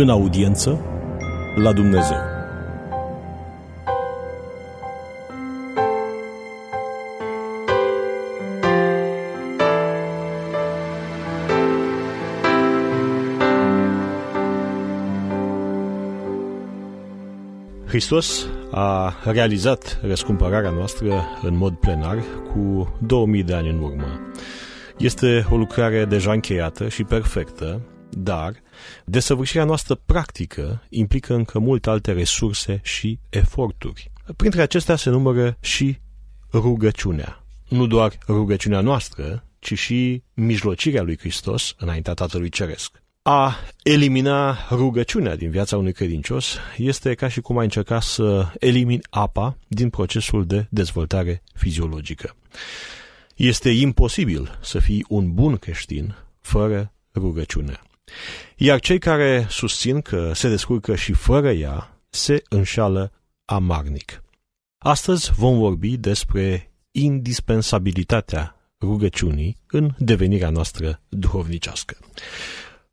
în audiență la Dumnezeu. Hristos a realizat răscumpărarea noastră în mod plenar cu 2000 de ani în urmă. Este o lucrare deja încheiată și perfectă, dar desăvârșirea noastră practică implică încă multe alte resurse și eforturi. Printre acestea se numără și rugăciunea. Nu doar rugăciunea noastră, ci și mijlocirea lui Hristos înaintea Tatălui Ceresc. A elimina rugăciunea din viața unui credincios este ca și cum ai încerca să elimini apa din procesul de dezvoltare fiziologică. Este imposibil să fii un bun creștin fără rugăciune. Iar cei care susțin că se descurcă și fără ea, se înșală amarnic. Astăzi vom vorbi despre indispensabilitatea rugăciunii în devenirea noastră duhovnicească.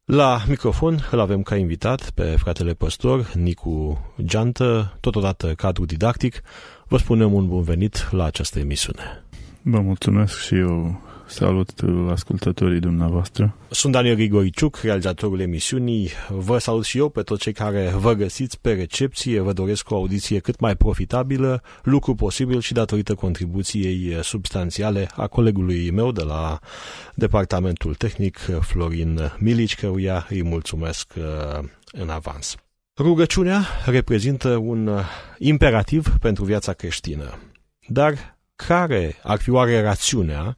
La microfon îl avem ca invitat pe fratele păstor Nicu Geantă, totodată cadru didactic. Vă spunem un bun venit la această emisiune. Vă mulțumesc și eu Salut ascultătorii dumneavoastră! Sunt Daniel Rigoriciuc, realizatorul emisiunii. Vă salut și eu pe toți cei care vă găsiți pe recepție. Vă doresc o audiție cât mai profitabilă, lucru posibil și datorită contribuției substanțiale a colegului meu de la Departamentul Tehnic, Florin Milici, căruia îi mulțumesc uh, în avans. Rugăciunea reprezintă un imperativ pentru viața creștină. Dar care ar fi oare rațiunea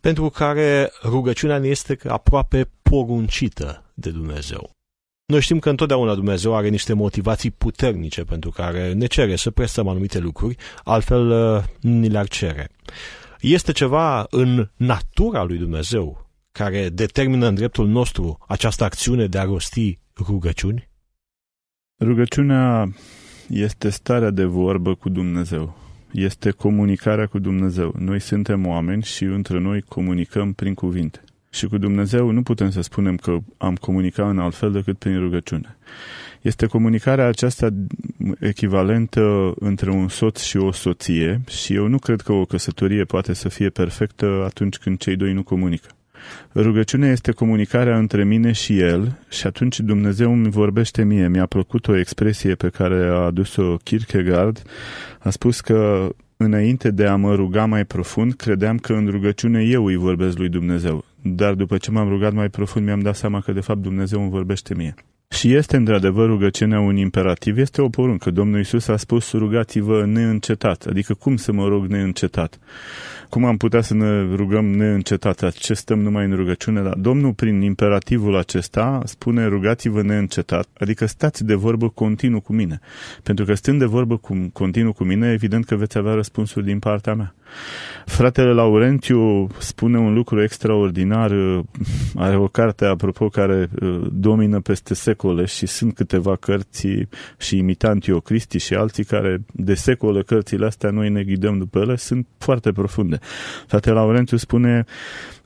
pentru care rugăciunea ne este aproape poruncită de Dumnezeu. Noi știm că întotdeauna Dumnezeu are niște motivații puternice pentru care ne cere să prestăm anumite lucruri, altfel uh, ni le-ar cere. Este ceva în natura lui Dumnezeu care determină în dreptul nostru această acțiune de a rosti rugăciuni? Rugăciunea este starea de vorbă cu Dumnezeu este comunicarea cu Dumnezeu. Noi suntem oameni și între noi comunicăm prin cuvinte. Și cu Dumnezeu nu putem să spunem că am comunicat în alt fel decât prin rugăciune. Este comunicarea aceasta echivalentă între un soț și o soție și eu nu cred că o căsătorie poate să fie perfectă atunci când cei doi nu comunică. Rugăciunea este comunicarea între mine și el și atunci Dumnezeu îmi vorbește mie. Mi-a plăcut o expresie pe care a adus-o Kierkegaard. A spus că înainte de a mă ruga mai profund, credeam că în rugăciune eu îi vorbesc lui Dumnezeu. Dar după ce m-am rugat mai profund, mi-am dat seama că de fapt Dumnezeu îmi vorbește mie. Și este într-adevăr rugăciunea un imperativ, este o poruncă. Domnul Iisus a spus rugați-vă neîncetat, adică cum să mă rog neîncetat? Cum am putea să ne rugăm neîncetat? Ce stăm numai în rugăciune? Dar Domnul prin imperativul acesta spune rugați-vă neîncetat, adică stați de vorbă continuu cu mine. Pentru că stând de vorbă cu, continuu cu mine, evident că veți avea răspunsuri din partea mea. Fratele Laurentiu spune un lucru extraordinar, uh, are o carte, apropo, care uh, domină peste secole și sunt câteva cărți și imitantii Cristi și alții care de secole cărțile astea noi ne ghidăm după ele, sunt foarte profunde. Fratele Laurentiu spune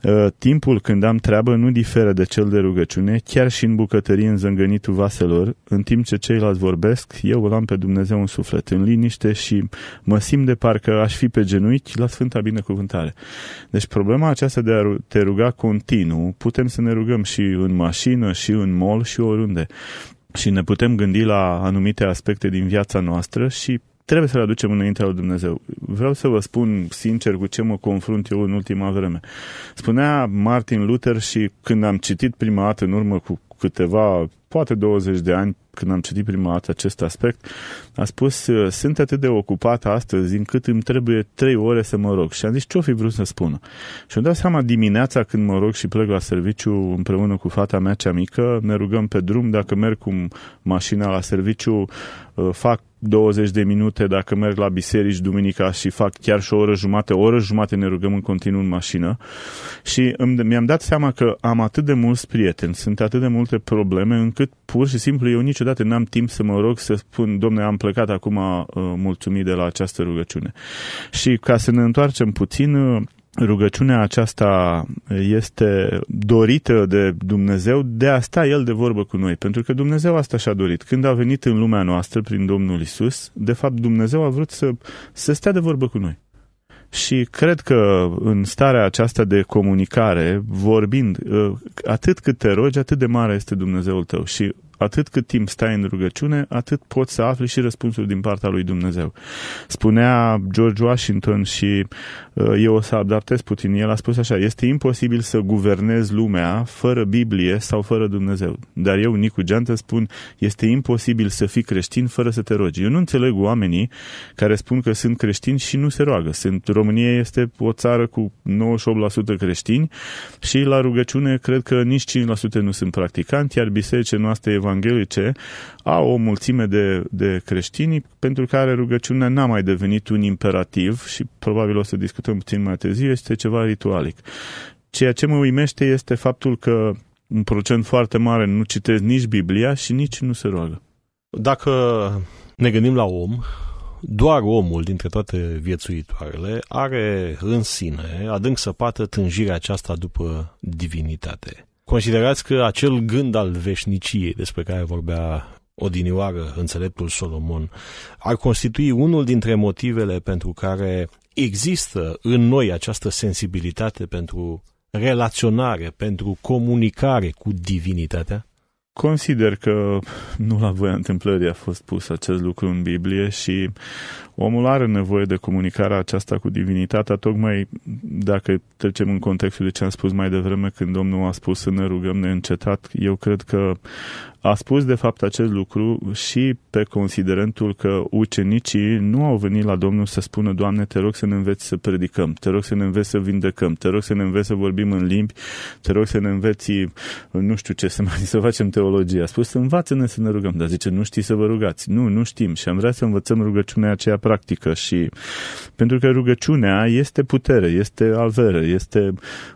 Uh, timpul când am treabă nu diferă de cel de rugăciune, chiar și în bucătărie în zângănitul vaselor, în timp ce ceilalți vorbesc, eu îl am pe Dumnezeu în suflet, în liniște și mă simt de parcă aș fi pe genunchi la Sfânta Binecuvântare. Deci problema aceasta de a te ruga continuu, putem să ne rugăm și în mașină, și în mall, și oriunde și ne putem gândi la anumite aspecte din viața noastră și trebuie să le aducem înaintea lui Dumnezeu. Vreau să vă spun sincer cu ce mă confrunt eu în ultima vreme. Spunea Martin Luther și când am citit prima dată în urmă cu câteva, poate 20 de ani, când am citit prima dată acest aspect, a spus, uh, sunt atât de ocupat astăzi încât îmi trebuie 3 ore să mă rog. Și am zis, ce-o fi vrut să spună? Și îmi dau seama dimineața când mă rog și plec la serviciu împreună cu fata mea cea mică, ne rugăm pe drum, dacă merg cu mașina la serviciu, uh, fac 20 de minute dacă merg la biserici duminica și fac chiar și o oră jumate, o oră jumate ne rugăm în continuu în mașină și mi-am dat seama că am atât de mulți prieteni, sunt atât de multe probleme încât pur și simplu eu niciodată n-am timp să mă rog să spun, domne, am plecat acum uh, mulțumit de la această rugăciune. Și ca să ne întoarcem puțin, uh, rugăciunea aceasta este dorită de Dumnezeu, de a sta El de vorbă cu noi, pentru că Dumnezeu asta și-a dorit. Când a venit în lumea noastră prin Domnul Isus, de fapt Dumnezeu a vrut să, să stea de vorbă cu noi. Și cred că în starea aceasta de comunicare, vorbind, ă, atât cât te rogi, atât de mare este Dumnezeul tău. Și atât cât timp stai în rugăciune, atât poți să afli și răspunsuri din partea lui Dumnezeu. Spunea George Washington și uh, eu o să adaptez puțin, el a spus așa, este imposibil să guvernezi lumea fără Biblie sau fără Dumnezeu. Dar eu, Nicu Geantă, spun, este imposibil să fii creștin fără să te rogi. Eu nu înțeleg oamenii care spun că sunt creștini și nu se roagă. Sunt, România este o țară cu 98% creștini și la rugăciune cred că nici 5% nu sunt practicanți, iar bisericile noastre evanghelice au o mulțime de, de creștini pentru care rugăciunea n-a mai devenit un imperativ și probabil o să discutăm puțin mai târziu, este ceva ritualic. Ceea ce mă uimește este faptul că un procent foarte mare nu citesc nici Biblia și nici nu se roagă. Dacă ne gândim la om, doar omul dintre toate viețuitoarele are în sine adânc săpată tânjirea aceasta după divinitate. Considerați că acel gând al veșniciei despre care vorbea odinioară înțeleptul Solomon ar constitui unul dintre motivele pentru care există în noi această sensibilitate pentru relaționare, pentru comunicare cu divinitatea? Consider că nu la voia întâmplării a fost pus acest lucru în Biblie și Omul are nevoie de comunicarea aceasta cu divinitatea, tocmai dacă trecem în contextul de ce am spus mai devreme, când Domnul a spus să ne rugăm neîncetat, eu cred că a spus de fapt acest lucru și pe considerentul că ucenicii nu au venit la Domnul să spună, Doamne, te rog să ne înveți să predicăm, te rog să ne înveți să vindecăm, te rog să ne înveți să vorbim în limbi, te rog să ne înveți, nu știu ce, să, mai, să facem teologie. A spus, învață-ne să ne rugăm, dar zice, nu știi să vă rugați. Nu, nu știm și am vrea să învățăm rugăciunea aceea practică și pentru că rugăciunea este putere, este alveră, este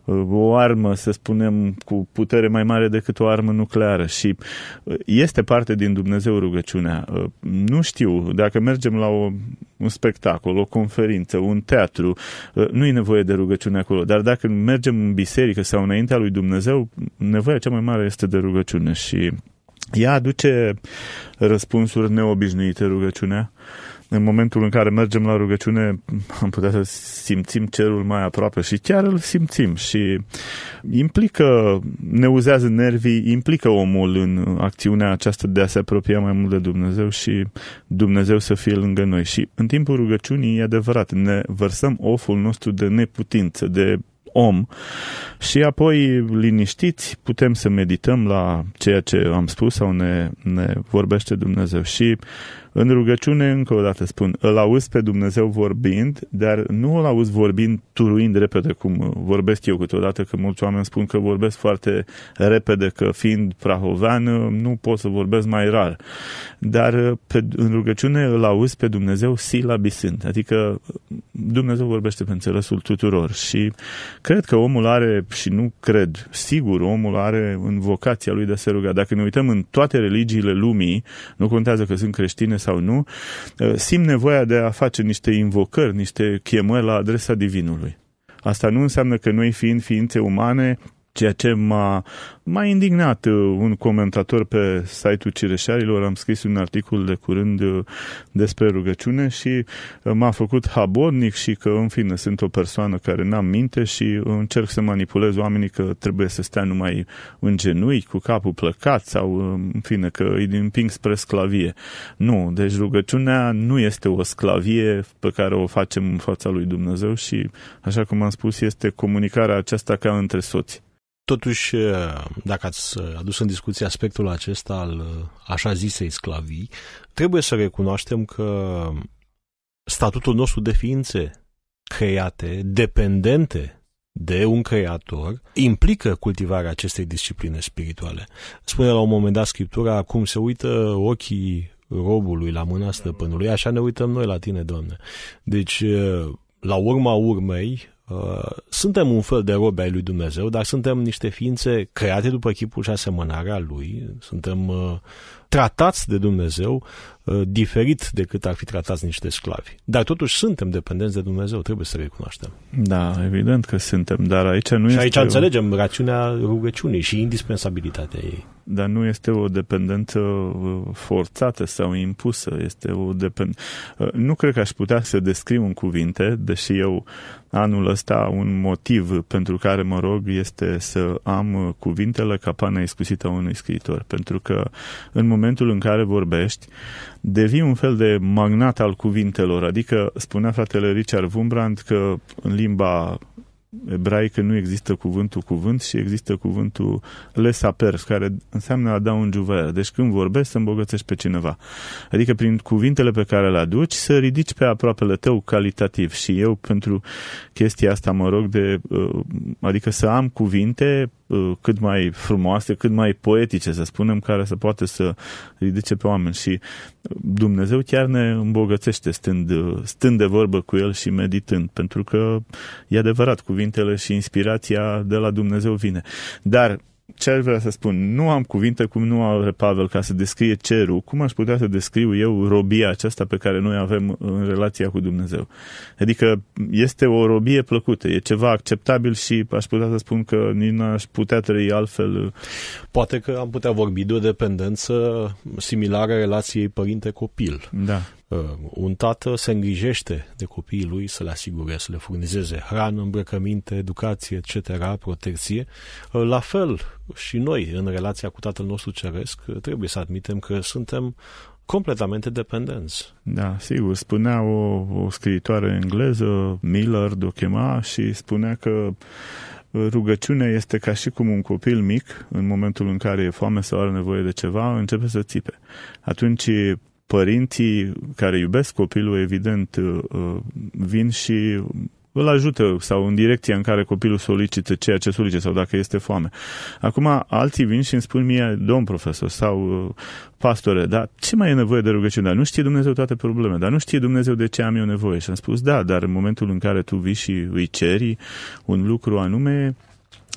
uh, o armă, să spunem, cu putere mai mare decât o armă nucleară și uh, este parte din Dumnezeu rugăciunea. Uh, nu știu, dacă mergem la o, un spectacol, o conferință, un teatru, nu e nevoie de rugăciune acolo, dar dacă mergem în biserică sau înaintea lui Dumnezeu, nevoia cea mai mare este de rugăciune și ea aduce răspunsuri neobișnuite rugăciunea. Uh, în momentul în care mergem la rugăciune, am putea să simțim cerul mai aproape și chiar îl simțim și implică, ne uzează nervii, implică omul în acțiunea aceasta de a se apropia mai mult de Dumnezeu și Dumnezeu să fie lângă noi. Și în timpul rugăciunii, e adevărat, ne vărsăm oful nostru de neputință, de om și apoi liniștiți putem să medităm la ceea ce am spus sau ne, ne vorbește Dumnezeu și în rugăciune, încă o dată spun, îl auzi pe Dumnezeu vorbind, dar nu îl auzi vorbind turuind repede, cum uh, vorbesc eu câteodată, că mulți oameni spun că vorbesc foarte repede, că fiind prahovean uh, nu pot să vorbesc mai rar. Dar uh, pe, în rugăciune îl auzi pe Dumnezeu silabisând, adică Dumnezeu vorbește pe înțelesul tuturor și cred că omul are, și nu cred, sigur omul are în vocația lui de a se ruga. Dacă ne uităm în toate religiile lumii, nu contează că sunt creștine sau sau nu, uh, simt nevoia de a face niște invocări, niște chemări la adresa Divinului. Asta nu înseamnă că noi fiind ființe umane Ceea ce m-a, m-a indignat uh, un comentator pe site-ul Cireșarilor, am scris un articol de curând uh, despre rugăciune și uh, m-a făcut habornic și că, în fine, sunt o persoană care n-am minte și încerc să manipulez oamenii că trebuie să stea numai în genui cu capul plăcat sau, în fine, că îi împing spre sclavie. Nu, deci rugăciunea nu este o sclavie pe care o facem în fața lui Dumnezeu și, așa cum am spus, este comunicarea aceasta ca între soți. Totuși, eh, dacă ați eh, adus în discuție aspectul acesta al eh, așa zisei sclavii, trebuie să recunoaștem că statutul nostru de ființe create, dependente de un creator implică cultivarea acestei discipline spirituale. Spune la un moment dat Scriptura cum se uită ochii robului la mâna stăpânului, așa ne uităm noi la tine, Doamne. Deci, la urma urmei, Uh, suntem un fel de robe ai lui Dumnezeu, dar suntem niște ființe create după chipul și asemănarea lui, suntem uh, tratați de Dumnezeu uh, diferit decât ar fi tratați niște sclavi. Dar totuși suntem dependenți de Dumnezeu, trebuie să recunoaștem. Da, evident că suntem, dar aici nu și este... Și aici o... înțelegem rațiunea rugăciunii și indispensabilitatea ei. Dar nu este o dependență uh, forțată sau impusă, este o dependență... Uh, nu cred că aș putea să descriu în cuvinte, deși eu anul ăsta un motiv pentru care mă rog este să am cuvintele capana iscusită a unui scriitor, pentru că în momentul momentul în care vorbești, devii un fel de magnat al cuvintelor. Adică spunea fratele Richard Wumbrand că în limba ebraică nu există cuvântul cuvânt și există cuvântul lesapers, care înseamnă a da un juver. Deci când vorbești să îmbogățești pe cineva. Adică prin cuvintele pe care le aduci să ridici pe aproapele tău calitativ. Și eu pentru chestia asta mă rog de, uh, adică să am cuvinte uh, cât mai frumoase, cât mai poetice, să spunem, care să poate să ridice pe oameni. Și uh, Dumnezeu chiar ne îmbogățește stând, stând de vorbă cu El și meditând, pentru că e adevărat, cuvintele cuvintele și inspirația de la Dumnezeu vine. Dar ce aș vrea să spun? Nu am cuvinte cum nu are Pavel ca să descrie cerul. Cum aș putea să descriu eu robia aceasta pe care noi avem în relația cu Dumnezeu? Adică este o robie plăcută, e ceva acceptabil și aș putea să spun că nici n-aș putea trăi altfel. Poate că am putea vorbi de o dependență similară relației părinte-copil. Da. Uh, un tată se îngrijește de copiii lui să le asigure, să le furnizeze hrană, îmbrăcăminte, educație, etc., protecție. Uh, la fel și noi, în relația cu Tatăl nostru Ceresc, uh, trebuie să admitem că suntem completamente dependenți. Da, sigur. Spunea o, o scriitoare engleză, Miller o chema și spunea că rugăciunea este ca și cum un copil mic, în momentul în care e foame sau are nevoie de ceva, începe să țipe. Atunci părinții care iubesc copilul, evident, uh, uh, vin și îl ajută sau în direcția în care copilul solicită ceea ce solicită sau dacă este foame. Acum, alții vin și îmi spun mie, domn profesor sau uh, pastore, dar ce mai e nevoie de rugăciune? Dar nu știe Dumnezeu toate problemele, dar nu știe Dumnezeu de ce am eu nevoie. Și am spus, da, dar în momentul în care tu vii și îi ceri un lucru anume,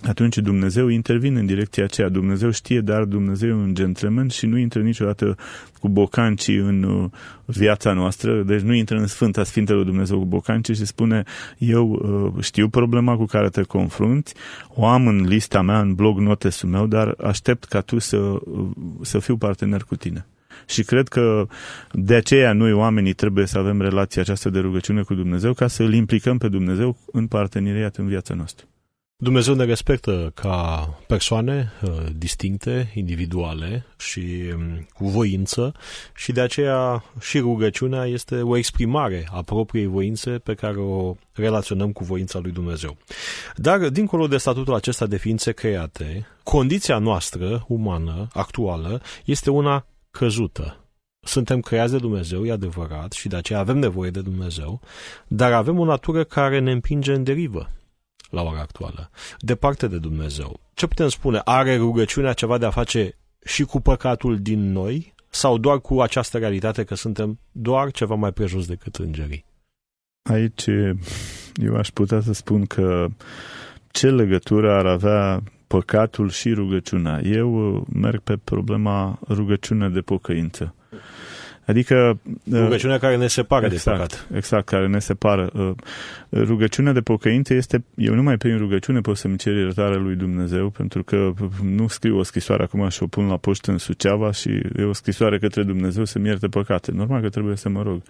atunci Dumnezeu intervine în direcția aceea. Dumnezeu știe, dar Dumnezeu e un gentleman și nu intră niciodată cu bocancii în uh, viața noastră, deci nu intră în Sfânta Sfintelor Dumnezeu cu bocancii și spune eu uh, știu problema cu care te confrunți, o am în lista mea, în blog notesul meu, dar aștept ca tu să, uh, să fiu partener cu tine. Și cred că de aceea noi oamenii trebuie să avem relația aceasta de rugăciune cu Dumnezeu ca să îl implicăm pe Dumnezeu în parteneriat în viața noastră. Dumnezeu ne respectă ca persoane ă, distincte, individuale și cu voință și de aceea și rugăciunea este o exprimare a propriei voințe pe care o relaționăm cu voința lui Dumnezeu. Dar, dincolo de statutul acesta de ființe create, condiția noastră umană, actuală, este una căzută, suntem creați de Dumnezeu, e adevărat, și de aceea avem nevoie de Dumnezeu, dar avem o natură care ne împinge în derivă la ora actuală. Departe de Dumnezeu. Ce putem spune? Are rugăciunea ceva de a face și cu păcatul din noi sau doar cu această realitate că suntem doar ceva mai prejos decât îngerii? Aici eu aș putea să spun că ce legătură ar avea păcatul și rugăciunea? Eu merg pe problema rugăciune de pocăință. Adică... Rugăciunea uh, care ne separă exact, de păcat. Exact, care ne separă. Uh, rugăciunea de pocăință este... Eu numai prin rugăciune pot să-mi cer iertarea lui Dumnezeu, pentru că uh, nu scriu o scrisoare acum și o pun la poștă în Suceava și e o scrisoare către Dumnezeu să-mi ierte păcate. Normal că trebuie să mă rog.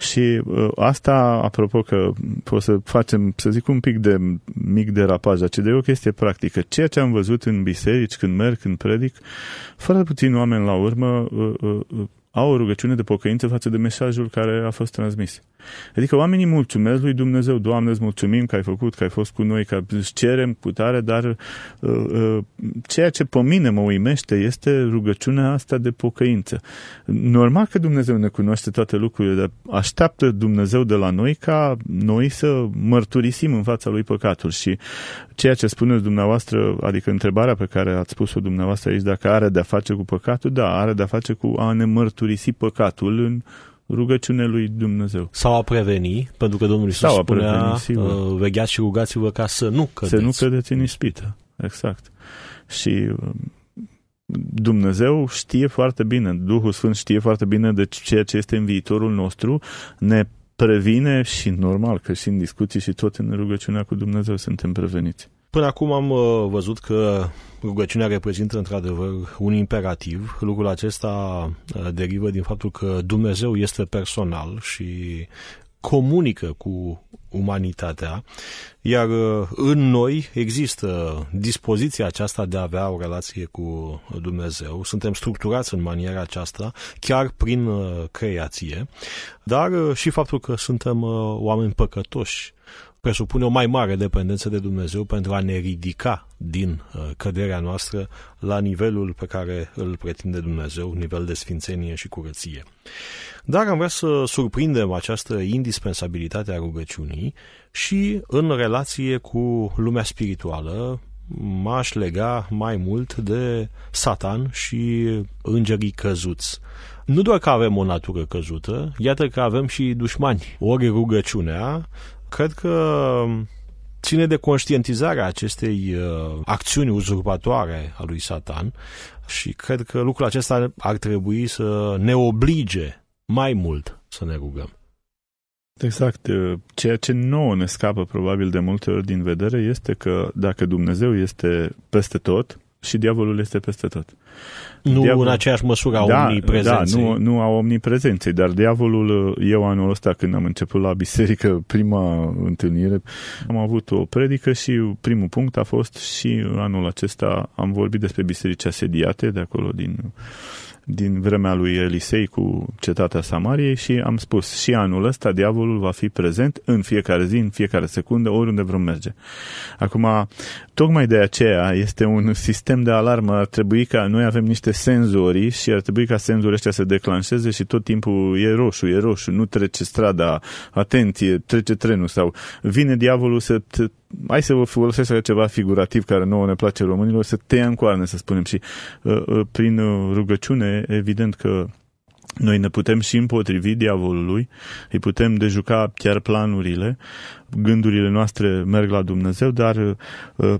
Și asta, apropo că o să facem, să zic, un pic de mic derapaj, ce de o chestie practică. Ceea ce am văzut în biserici, când merg, când predic, fără puțin oameni la urmă, au o rugăciune de pocăință față de mesajul care a fost transmis. Adică oamenii mulțumesc lui Dumnezeu, Doamne, îți mulțumim că ai făcut, că ai fost cu noi, că îți cerem putare, dar uh, uh, ceea ce pe mine mă uimește este rugăciunea asta de pocăință. Normal că Dumnezeu ne cunoaște toate lucrurile, dar așteaptă Dumnezeu de la noi ca noi să mărturisim în fața lui păcatul și ceea ce spuneți dumneavoastră, adică întrebarea pe care ați spus-o dumneavoastră aici, dacă are de-a face cu păcatul, da, are de-a face cu a ne mărturisi păcatul în rugăciune lui Dumnezeu. Sau a preveni, pentru că Domnul Iisus Sau spunea, preveni, Uh, vegheați și rugați-vă ca să nu cădeți. Să nu cădeți în ispită, exact. Și um, Dumnezeu știe foarte bine, Duhul Sfânt știe foarte bine de ceea ce este în viitorul nostru, ne previne și normal că și în discuții și tot în rugăciunea cu Dumnezeu suntem preveniți. Până acum am uh, văzut că rugăciunea reprezintă într-adevăr un imperativ. Lucrul acesta uh, derivă din faptul că Dumnezeu este personal și comunică cu umanitatea, iar uh, în noi există dispoziția aceasta de a avea o relație cu Dumnezeu. Suntem structurați în maniera aceasta, chiar prin creație, dar și faptul că suntem oameni păcătoși presupune o mai mare dependență de Dumnezeu pentru a ne ridica din uh, căderea noastră la nivelul pe care îl pretinde Dumnezeu, nivel de sfințenie și curăție. Dar am vrea să surprindem această indispensabilitate a rugăciunii și în relație cu lumea spirituală, m-aș lega mai mult de Satan și îngerii căzuți. Nu doar că avem o natură căzută, iată că avem și dușmani. Ori rugăciunea Cred că ține de conștientizarea acestei uh, acțiuni uzurpatoare a lui Satan și cred că lucrul acesta ar trebui să ne oblige mai mult să ne rugăm. Exact. Uh, ceea ce nouă ne scapă probabil de multe ori din vedere este că dacă Dumnezeu este peste tot, și diavolul este peste tot. Nu diavolul, în aceeași măsură a da, da omniprezenței. Da, nu, nu a omniprezenței, dar diavolul, eu anul ăsta când am început la biserică, prima întâlnire, am avut o predică și primul punct a fost și anul acesta am vorbit despre biserici asediate de acolo din din vremea lui Elisei cu cetatea Samariei și am spus și anul ăsta diavolul va fi prezent în fiecare zi, în fiecare secundă, oriunde vrem merge. Acum, tocmai de aceea este un sistem de alarmă, ar trebui ca noi avem niște senzori și ar trebui ca senzorii ăștia să declanșeze și tot timpul e roșu, e roșu, nu trece strada, atenție, trece trenul sau vine diavolul să hai să vă folosesc ceva figurativ care nouă ne place românilor, să tăia în coarne, să spunem. Și uh, uh prin uh, rugăciune, evident că noi ne putem și împotrivi diavolului, îi putem dejuca chiar planurile, gândurile noastre merg la Dumnezeu, dar uh, uh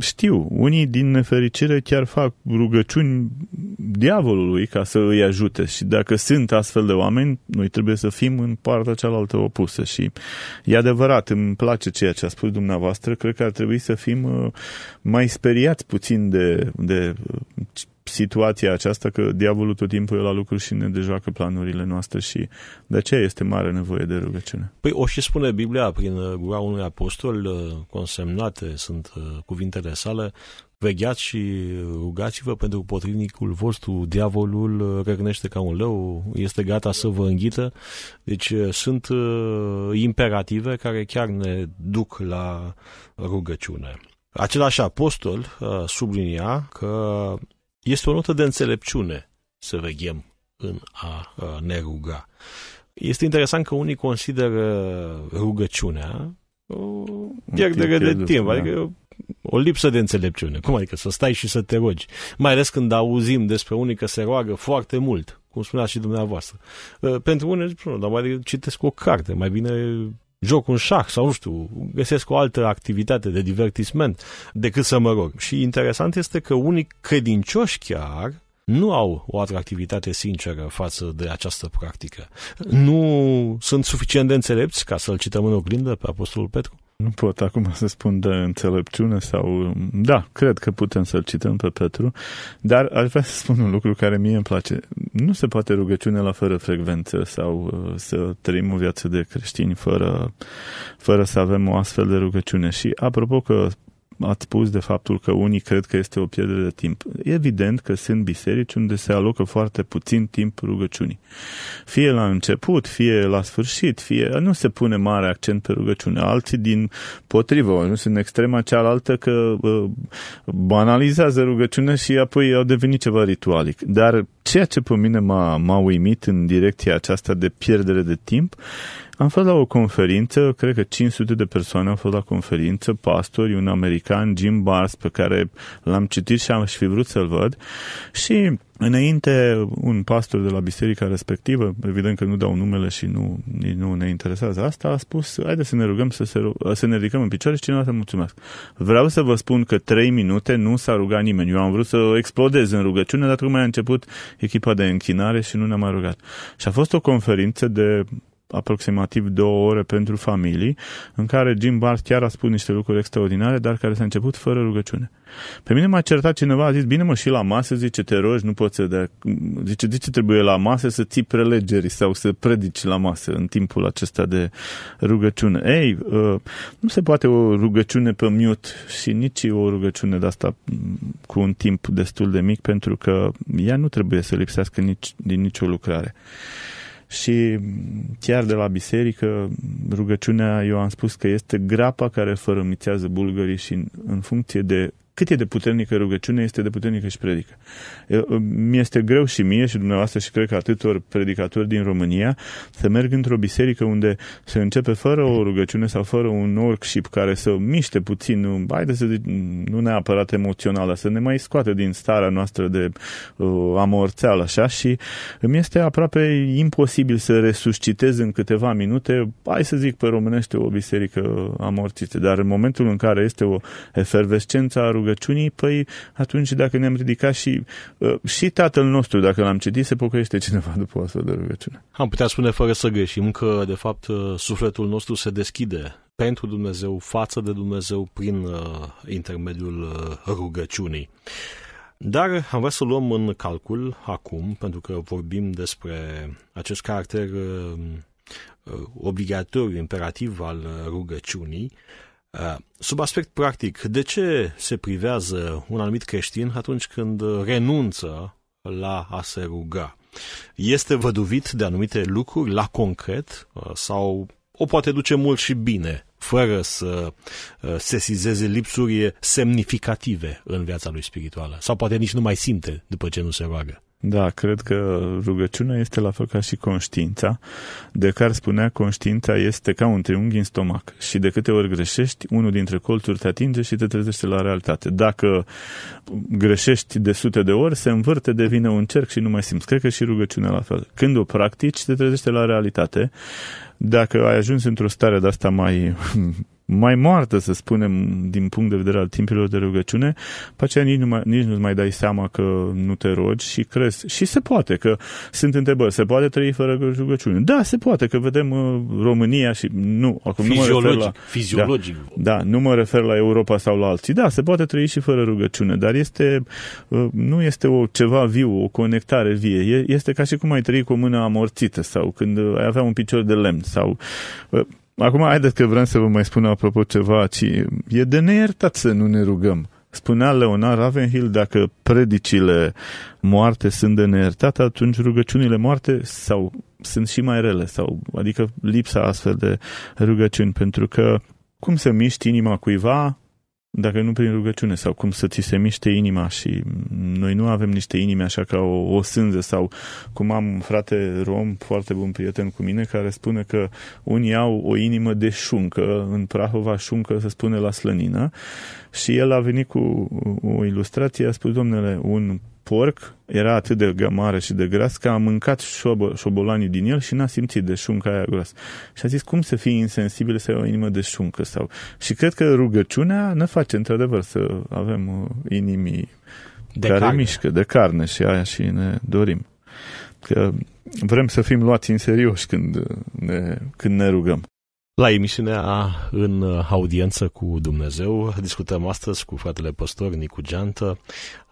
știu, unii din nefericire chiar fac rugăciuni diavolului ca să îi ajute și dacă sunt astfel de oameni, noi trebuie să fim în partea cealaltă opusă și e adevărat, îmi place ceea ce a spus dumneavoastră, cred că ar trebui să fim uh, mai speriați puțin de, de uh, situația aceasta că diavolul tot timpul e la lucru și ne dejoacă planurile noastre și de aceea este mare nevoie de rugăciune. Păi o și spune Biblia prin uh, gura unui apostol, uh, consemnate sunt uh, cuvintele sale, vegheați și rugați-vă pentru potrivnicul vostru, diavolul răgnește ca un leu, este gata să vă înghită. Deci sunt imperative care chiar ne duc la rugăciune. Același apostol sublinia că este o notă de înțelepciune să veghem în a ne ruga. Este interesant că unii consideră rugăciunea o pierdere de timp, da. adică o lipsă de înțelepciune. Cum adică să stai și să te rogi? Mai ales când auzim despre unii că se roagă foarte mult, cum spunea și dumneavoastră. Pentru unii, nu, dar mai citesc o carte, mai bine joc un șah sau nu știu, găsesc o altă activitate de divertisment decât să mă rog. Și interesant este că unii credincioși chiar nu au o atractivitate sinceră față de această practică. Nu sunt suficient de înțelepți, ca să-l cităm în oglindă pe Apostolul Petru, nu pot acum să spun de înțelepciune sau... Da, cred că putem să-l cităm pe Petru, dar aș vrea să spun un lucru care mie îmi place. Nu se poate rugăciune la fără frecvență sau uh, să trăim o viață de creștini fără, fără să avem o astfel de rugăciune. Și apropo că ați spus de faptul că unii cred că este o pierdere de timp. Evident că sunt biserici unde se alocă foarte puțin timp rugăciunii. Fie la început, fie la sfârșit, fie nu se pune mare accent pe rugăciune. Alții din potrivă, nu sunt extrema cealaltă că banalizează rugăciunea și apoi au devenit ceva ritualic. Dar ceea ce pe mine m-a, m-a uimit în direcția aceasta de pierdere de timp am fost la o conferință, cred că 500 de persoane au fost la conferință, pastori, un american, Jim Bars, pe care l-am citit și și fi vrut să-l văd. Și Înainte, un pastor de la biserica respectivă, evident că nu dau numele și nu, nici nu ne interesează asta, a spus, haide să ne rugăm să, se, să ne ridicăm în picioare și cineva să mulțumesc. Vreau să vă spun că trei minute nu s-a rugat nimeni. Eu am vrut să explodez în rugăciune, dar tocmai a început echipa de închinare și nu ne-am mai rugat. Și a fost o conferință de aproximativ două ore pentru familii, în care Jim Bart chiar a spus niște lucruri extraordinare, dar care s-a început fără rugăciune. Pe mine m-a certat cineva, a zis, bine mă, și la masă, zice, te rogi, nu poți să dea... Zice, de ce trebuie la masă să ții prelegeri sau să predici la masă în timpul acesta de rugăciune? Ei, ă, nu se poate o rugăciune pe miut și nici o rugăciune de asta mm, cu un timp destul de mic, pentru că ea nu trebuie să lipsească nici, din nicio lucrare și chiar de la biserică rugăciunea, eu am spus că este grapa care fărămițează bulgării și în, în funcție de cât e de puternică rugăciune, este de puternică și predică. Mi-este greu și mie și dumneavoastră și cred că atâtor predicatori din România să merg într-o biserică unde se începe fără o rugăciune sau fără un workshop care să miște puțin, nu, haide să zic, nu neapărat emoțional, dar să ne mai scoate din starea noastră de uh, amorțeală așa și mi este aproape imposibil să resuscitez în câteva minute, hai să zic pe românește o biserică amorțită, dar în momentul în care este o efervescență a rugăciunii, rugăciunii, păi atunci dacă ne-am ridicat și, uh, și Tatăl nostru, dacă l-am citit, se pocăiește cineva după o astfel de rugăciune. Am putea spune fără să greșim că, de fapt, uh, sufletul nostru se deschide pentru Dumnezeu, față de Dumnezeu, prin uh, intermediul uh, rugăciunii. Dar am vrea să luăm în calcul acum, pentru că vorbim despre acest caracter uh, uh obligatoriu, imperativ al rugăciunii, Uh, sub aspect practic, de ce se privează un anumit creștin atunci când renunță la a se ruga? Este văduvit de anumite lucruri la concret uh, sau o poate duce mult și bine, fără să uh, sesizeze lipsuri semnificative în viața lui spirituală, sau poate nici nu mai simte după ce nu se roagă. Da, cred că rugăciunea este la fel ca și conștiința. De care spunea, conștiința este ca un triunghi în stomac și de câte ori greșești, unul dintre colțuri te atinge și te trezește la realitate. Dacă greșești de sute de ori, se învârte, devine un cerc și nu mai simți. Cred că și rugăciunea la fel. Când o practici, te trezește la realitate. Dacă ai ajuns într-o stare de asta mai mai moartă, să spunem, din punct de vedere al timpilor de rugăciune, pe aceea nici nu, mai, nici nu mai dai seama că nu te rogi și crezi. Și se poate, că sunt întrebări, se poate trăi fără rugăciune? Da, se poate, că vedem uh, România și nu, acum fiziologic, nu mă refer la... Fiziologic. Da, da, nu mă refer la Europa sau la alții. Da, se poate trăi și fără rugăciune, dar este, uh, nu este o ceva viu, o conectare vie. Este ca și cum ai trăi cu o mână amorțită sau când uh, ai avea un picior de lemn sau... Acum, haideți că vreau să vă mai spun apropo ceva, ci e de neiertat să nu ne rugăm. Spunea Leonard Ravenhill, dacă predicile moarte sunt de neiertat, atunci rugăciunile moarte sau sunt și mai rele, sau adică lipsa astfel de rugăciuni, pentru că cum se miști inima cuiva, dacă nu prin rugăciune sau cum să ți se miște inima și noi nu avem niște inimi așa ca o, o sânză sau cum am frate rom, foarte bun prieten cu mine, care spune că unii au o inimă de șuncă, în Prahova șuncă se spune la slănină și el a venit cu o ilustrație, a spus, domnule, un porc era atât de mare și de gras că a mâncat șobo, șobolanii din el și n-a simțit de șunca aia gras. Și a zis, cum să fii insensibil să ai o inimă de șuncă? Sau... Și cred că rugăciunea ne face, într-adevăr, să avem uh, inimii de care carne. mișcă, de carne și aia și ne dorim. Că vrem să fim luați în serios când uh, ne, când ne rugăm. La emisiunea În audiență cu Dumnezeu discutăm astăzi cu fratele păstor Nicu Geantă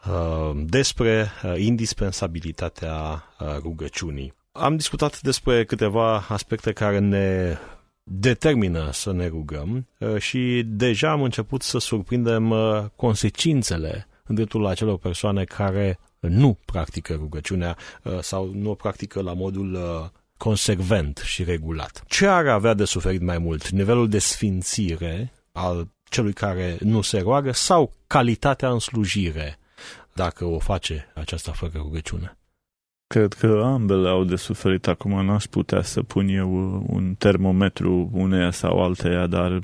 uh, despre uh, indispensabilitatea uh, rugăciunii. Am discutat despre câteva aspecte care ne determină să ne rugăm și deja am început să surprindem consecințele în dreptul acelor persoane care nu practică rugăciunea sau nu o practică la modul consecvent și regulat. Ce ar avea de suferit mai mult? Nivelul de sfințire al celui care nu se roagă sau calitatea în slujire, dacă o face aceasta fără rugăciune? Cred că ambele au de suferit. Acum n-aș putea să pun eu uh, un termometru uneia sau alteia, dar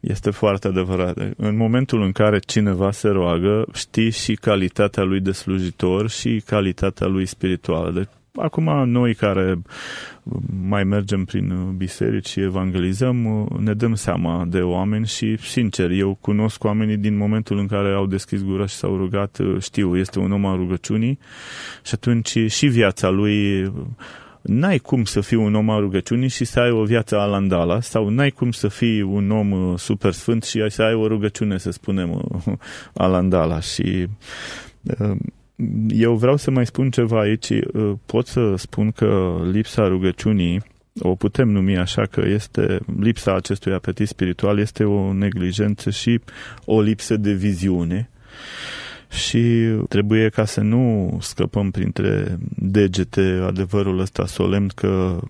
este foarte adevărat. În momentul în care cineva se roagă, știi și calitatea lui de slujitor și calitatea lui spirituală. Deci Acum noi care mai mergem prin biserici și evangelizăm, ne dăm seama de oameni și, sincer, eu cunosc oamenii din momentul în care au deschis gura și s-au rugat, știu, este un om al rugăciunii și atunci și viața lui n-ai cum să fii un om al rugăciunii și să ai o viață alandala sau n-ai cum să fii un om uh, super sfânt și să ai o rugăciune, să spunem, uh, alandala și uh, eu vreau să mai spun ceva aici. Uh, pot să spun că lipsa rugăciunii, o putem numi așa că este lipsa acestui apetit spiritual, este o neglijență și o lipsă de viziune și trebuie ca să nu scăpăm printre degete adevărul ăsta solemn că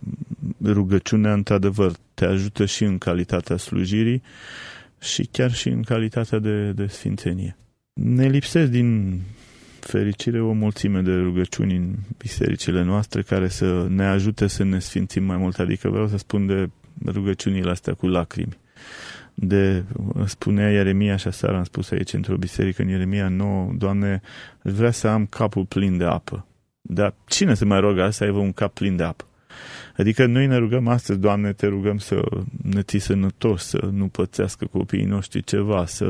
rugăciunea într-adevăr te ajută și în calitatea slujirii și chiar și în calitatea de, de sfințenie. Ne lipsesc din fericire o mulțime de rugăciuni în bisericile noastre care să ne ajute să ne sfințim mai mult. Adică vreau să spun de rugăciunile astea cu lacrimi. De, spunea Ieremia, așa seara am spus aici într-o biserică, în Ieremia 9, Doamne, vrea să am capul plin de apă. Dar cine se mai roagă să aibă un cap plin de apă? Adică noi ne rugăm astăzi, Doamne, te rugăm să ne ții sănătos, să nu pățească copiii noștri ceva, să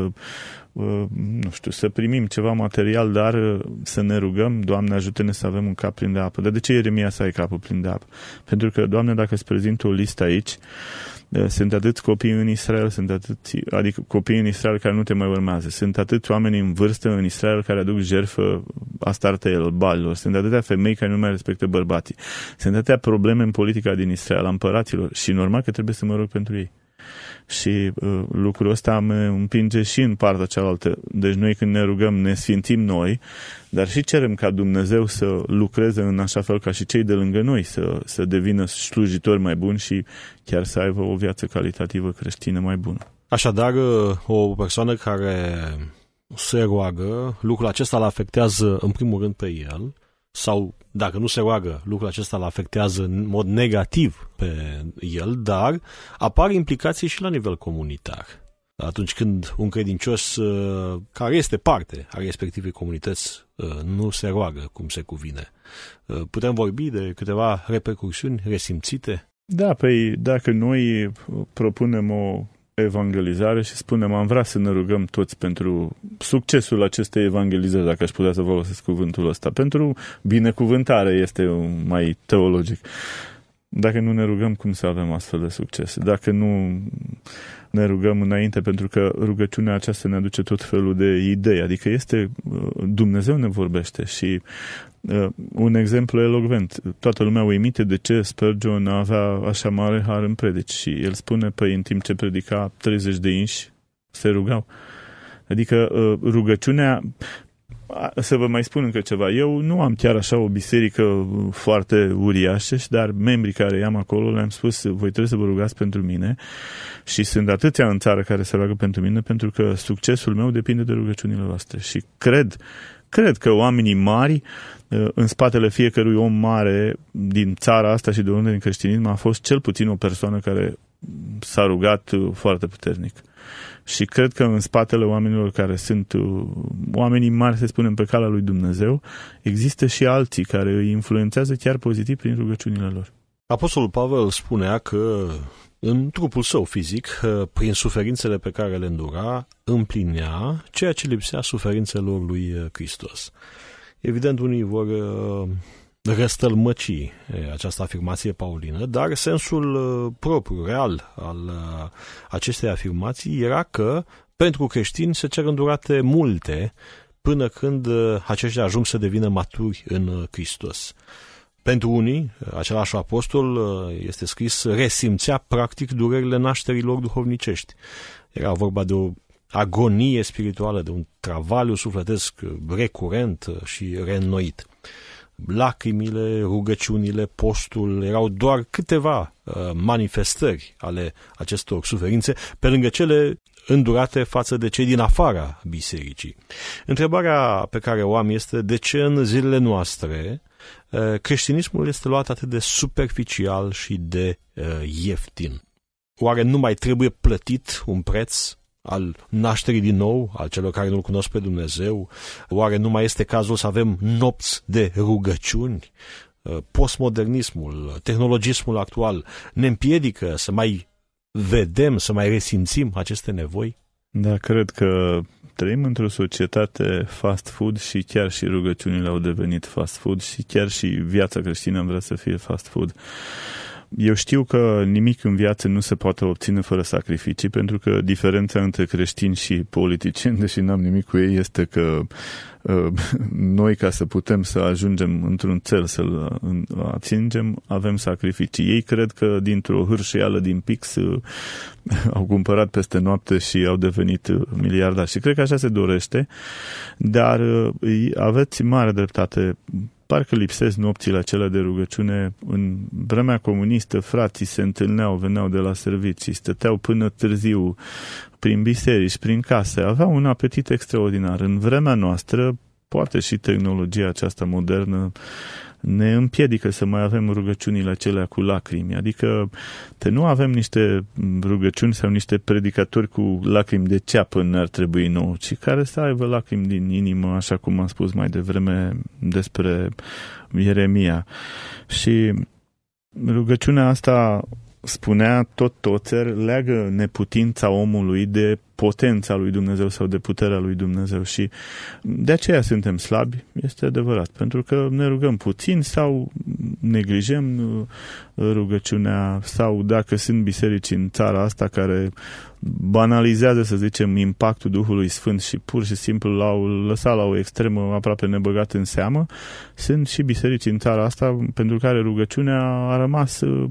uh, nu știu, să primim ceva material, dar uh, să ne rugăm, Doamne, ajută-ne să avem un cap plin de apă. Dar de ce Ieremia să ai capul plin de apă? Pentru că, Doamne, dacă îți prezint o listă aici, Eh, sunt atât copii în Israel, sunt atât adică copii în Israel care nu te mai urmează. Sunt atât oameni în vârstă în Israel care aduc jertfă astarteilor, balilor. Sunt atâtea femei care nu mai respectă bărbații. Sunt atâtea probleme în politica din Israel, a împăraților. Și normal că trebuie să mă rog pentru ei. Și uh, lucrul ăsta mă împinge și în partea cealaltă. Deci noi când ne rugăm, ne sfințim noi, dar și cerem ca Dumnezeu să lucreze în așa fel ca și cei de lângă noi, să, să devină slujitori mai buni și chiar să aibă o viață calitativă creștină mai bună. Așadar, o persoană care se roagă, lucrul acesta îl afectează în primul rând pe el, sau dacă nu se roagă, lucrul acesta îl afectează în mod negativ pe el, dar apar implicații și la nivel comunitar. Atunci când un credincios uh, care este parte a respectivei comunități uh, nu se roagă cum se cuvine, uh, putem vorbi de câteva repercursiuni resimțite? Da, păi dacă noi propunem o evangelizare și spunem am vrea să ne rugăm toți pentru succesul acestei evangelizări, dacă aș putea să folosesc cuvântul ăsta. Pentru binecuvântare este mai teologic dacă nu ne rugăm, cum să avem astfel de succes. Dacă nu ne rugăm înainte, pentru că rugăciunea aceasta ne aduce tot felul de idei, adică este, uh, Dumnezeu ne vorbește și uh, un exemplu elogvent. Toată lumea uimite de ce Spurgeon avea așa mare har în predici și el spune, păi în timp ce predica 30 de inși se rugau. Adică uh, rugăciunea să vă mai spun încă ceva. Eu nu am chiar așa o biserică foarte uriașă, dar membrii care i-am acolo le-am spus, voi trebuie să vă rugați pentru mine și sunt atâția în țară care se roagă pentru mine pentru că succesul meu depinde de rugăciunile voastre și cred cred că oamenii mari, uh, în spatele fiecărui om mare din țara asta și de unde din creștinism, a fost cel puțin o persoană care s-a rugat uh, foarte puternic și cred că în spatele oamenilor care sunt uh, oamenii mari, să spunem, pe calea lui Dumnezeu, există și alții care îi influențează chiar pozitiv prin rugăciunile lor. Apostolul Pavel spunea că în trupul său fizic, uh, prin suferințele pe care le îndura, împlinea ceea ce lipsea suferințelor lui uh, Hristos. Evident, unii vor răstălmăcii această afirmație paulină, dar sensul uh, propriu, real al uh, acestei afirmații era că pentru creștini se cer îndurate multe până când uh, aceștia ajung să devină maturi în Hristos. Pentru unii, același apostol, este scris, resimțea practic durerile nașterilor duhovnicești. Era vorba de o agonie spirituală, de un travaliu sufletesc recurent și reînnoit lacrimile, rugăciunile, postul, erau doar câteva uh, manifestări ale acestor suferințe, pe lângă cele îndurate față de cei din afara bisericii. Întrebarea pe care o am este de ce în zilele noastre uh, creștinismul este luat atât de superficial și de uh, ieftin? Oare nu mai trebuie plătit un preț al nașterii din nou, al celor care nu-L cunosc pe Dumnezeu? Oare nu mai este cazul să avem nopți de rugăciuni? Uh, postmodernismul, tehnologismul actual ne împiedică să mai vedem, să mai resimțim aceste nevoi? Da, cred că trăim într-o societate fast food și chiar și rugăciunile au devenit fast food și chiar și viața creștină vrea să fie fast food. Eu știu că nimic în viață nu se poate obține fără sacrificii, pentru că diferența între creștini și politicieni, deși n-am nimic cu ei, este că uh, noi, ca să putem să ajungem într-un cel să-l atingem, avem sacrificii. Ei cred că dintr-o hârșială din pix uh, au cumpărat peste noapte și au devenit uh, miliardari. Și cred că așa se dorește, dar aveți mare dreptate parcă lipsesc nopțile acelea de rugăciune. În vremea comunistă, frații se întâlneau, veneau de la servicii, stăteau până târziu prin biserici, prin case, aveau un apetit extraordinar. În vremea noastră, poate și tehnologia aceasta modernă ne împiedică să mai avem rugăciunile acelea cu lacrimi. Adică te nu avem niște rugăciuni sau niște predicatori cu lacrimi de ceapă în ar trebui nou, ci care să aibă lacrimi din inimă, așa cum am spus mai devreme despre Ieremia. Și rugăciunea asta spunea tot Toțer, leagă neputința omului de potența lui Dumnezeu sau de puterea lui Dumnezeu și de aceea suntem slabi, este adevărat, pentru că ne rugăm puțin sau neglijăm uh, rugăciunea sau dacă sunt biserici în țara asta care banalizează, să zicem, impactul Duhului Sfânt și pur și simplu l-au lăsat la o extremă aproape nebăgat în seamă, sunt și biserici în țara asta pentru care rugăciunea a rămas uh,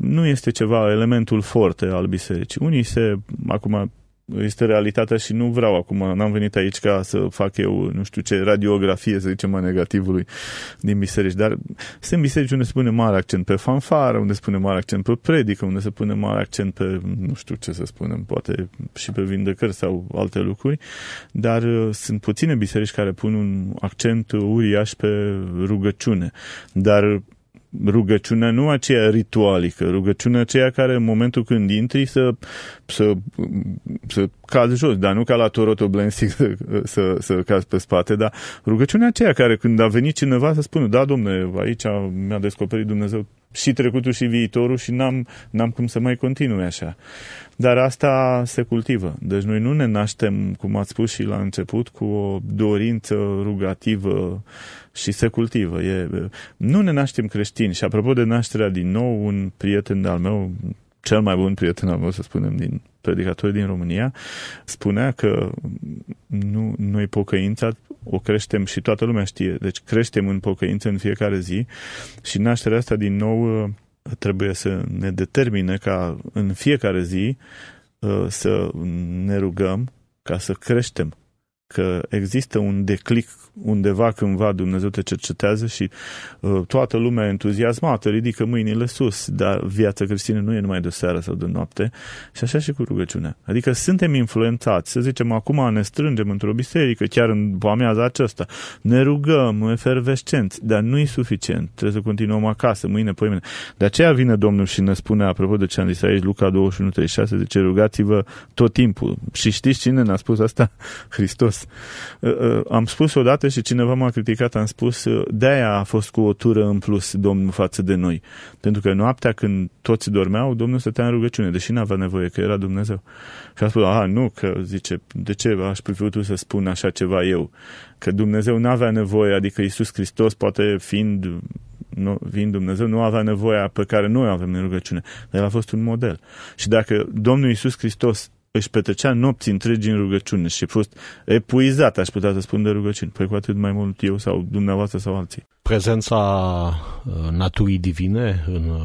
nu este ceva elementul forte al bisericii. Unii se, acum este realitatea și nu vreau acum, n-am venit aici ca să fac eu, nu știu ce, radiografie, să zicem, a negativului din biserici, dar sunt biserici unde se pune mare accent pe fanfară, unde se pune mare accent pe predică, unde se pune mare accent pe, nu știu ce să spunem, poate și pe vindecări sau alte lucruri, dar uh, sunt puține biserici care pun un accent uriaș pe rugăciune, dar rugăciunea nu aceea ritualică, rugăciunea aceea care în momentul când intri să, să, să cazi jos, dar nu ca la Toroto Blensic să, să, să cazi pe spate, dar rugăciunea aceea care când a venit cineva să spună, da, domne, aici mi-a descoperit Dumnezeu și trecutul și viitorul și n-am, n-am cum să mai continui așa. Dar asta se cultivă. Deci noi nu ne naștem, cum ați spus și la început, cu o dorință rugativă și se cultivă. E, nu ne naștem creștini și apropo de nașterea din nou, un prieten al meu, cel mai bun prieten al meu, să spunem, din predicatori din România, spunea că nu, noi pocăința o creștem și toată lumea știe, deci creștem în pocăință în fiecare zi și nașterea asta din nou uh, trebuie să ne determine ca în fiecare zi uh, să ne rugăm ca să creștem că există un declic undeva cândva, Dumnezeu te cercetează și uh, toată lumea entuziasmată, ridică mâinile sus, dar viața creștină nu e numai de seară sau de noapte și așa și cu rugăciunea. Adică suntem influențați, să zicem acum ne strângem într-o biserică, chiar în boameaza aceasta, ne rugăm, efervescenți, dar nu e suficient, trebuie să continuăm acasă, mâine, poimene. De aceea vine Domnul și ne spune, apropo de ce am zis aici, Luca 21, 36, zice, rugați-vă tot timpul. Și știți cine ne-a spus asta? Hristos Uh, uh, am spus odată și cineva m-a criticat, am spus, uh, de-aia a fost cu o tură în plus Domnul față de noi. Pentru că noaptea când toți dormeau, Domnul stătea în rugăciune, deși nu avea nevoie, că era Dumnezeu. Și a spus, a, nu, că zice, de ce aș fi putut să spun așa ceva eu? Că Dumnezeu nu avea nevoie, adică Iisus Hristos, poate fiind nu, vin Dumnezeu, nu avea nevoia pe care noi avem în rugăciune. el a fost un model. Și dacă Domnul Iisus Hristos își petrecea nopți întregi în rugăciune și a fost epuizat, aș putea să spun, de rugăciune. Păi cu atât mai mult eu sau dumneavoastră sau alții. Prezența uh, naturii divine în uh,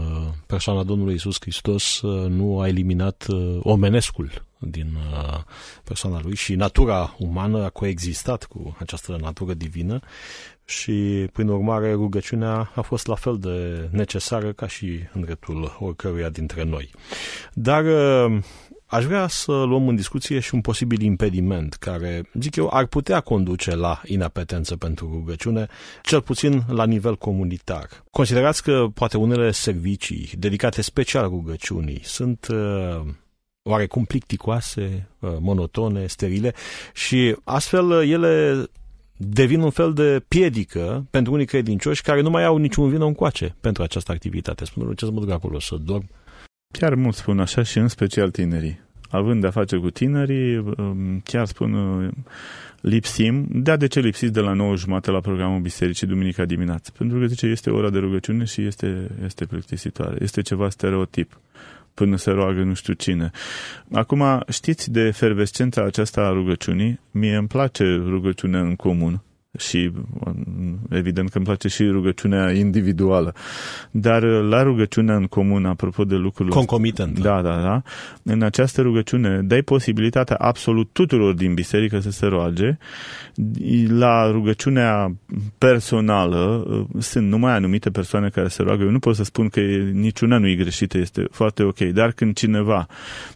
persoana Domnului Isus Hristos uh, nu a eliminat omenescul din persoana lui și natura umană a coexistat cu această natură divină și, prin urmare, rugăciunea a fost la fel de necesară ca și în dreptul oricăruia dintre noi. Dar Aș vrea să luăm în discuție și un posibil impediment care, zic eu, ar putea conduce la inapetență pentru rugăciune, cel puțin la nivel comunitar. Considerați că poate unele servicii dedicate special rugăciunii sunt uh, oarecum plicticoase, uh, monotone, sterile și astfel ele devin un fel de piedică pentru unii credincioși care nu mai au niciun vină încoace pentru această activitate. Spune, ce să mă duc acolo, să dorm Chiar mulți spun așa și în special tinerii. Având de-a face cu tinerii, um, chiar spun uh, lipsim, da, de ce lipsiți de la 9 jumate la programul bisericii duminica dimineață? Pentru că, zice, este ora de rugăciune și este, este plictisitoare. Este ceva stereotip până se roagă nu știu cine. Acum, știți de efervescența aceasta a rugăciunii? Mie îmi place rugăciunea în comun și evident că îmi place și rugăciunea individuală. Dar uh, la rugăciunea în comun, apropo de lucrurile Concomitent. Da, da, da. În această rugăciune dai posibilitatea absolut tuturor din biserică să se roage. La rugăciunea personală uh, sunt numai anumite persoane care se roagă. Eu nu pot să spun că niciuna nu e greșită, este foarte ok. Dar când cineva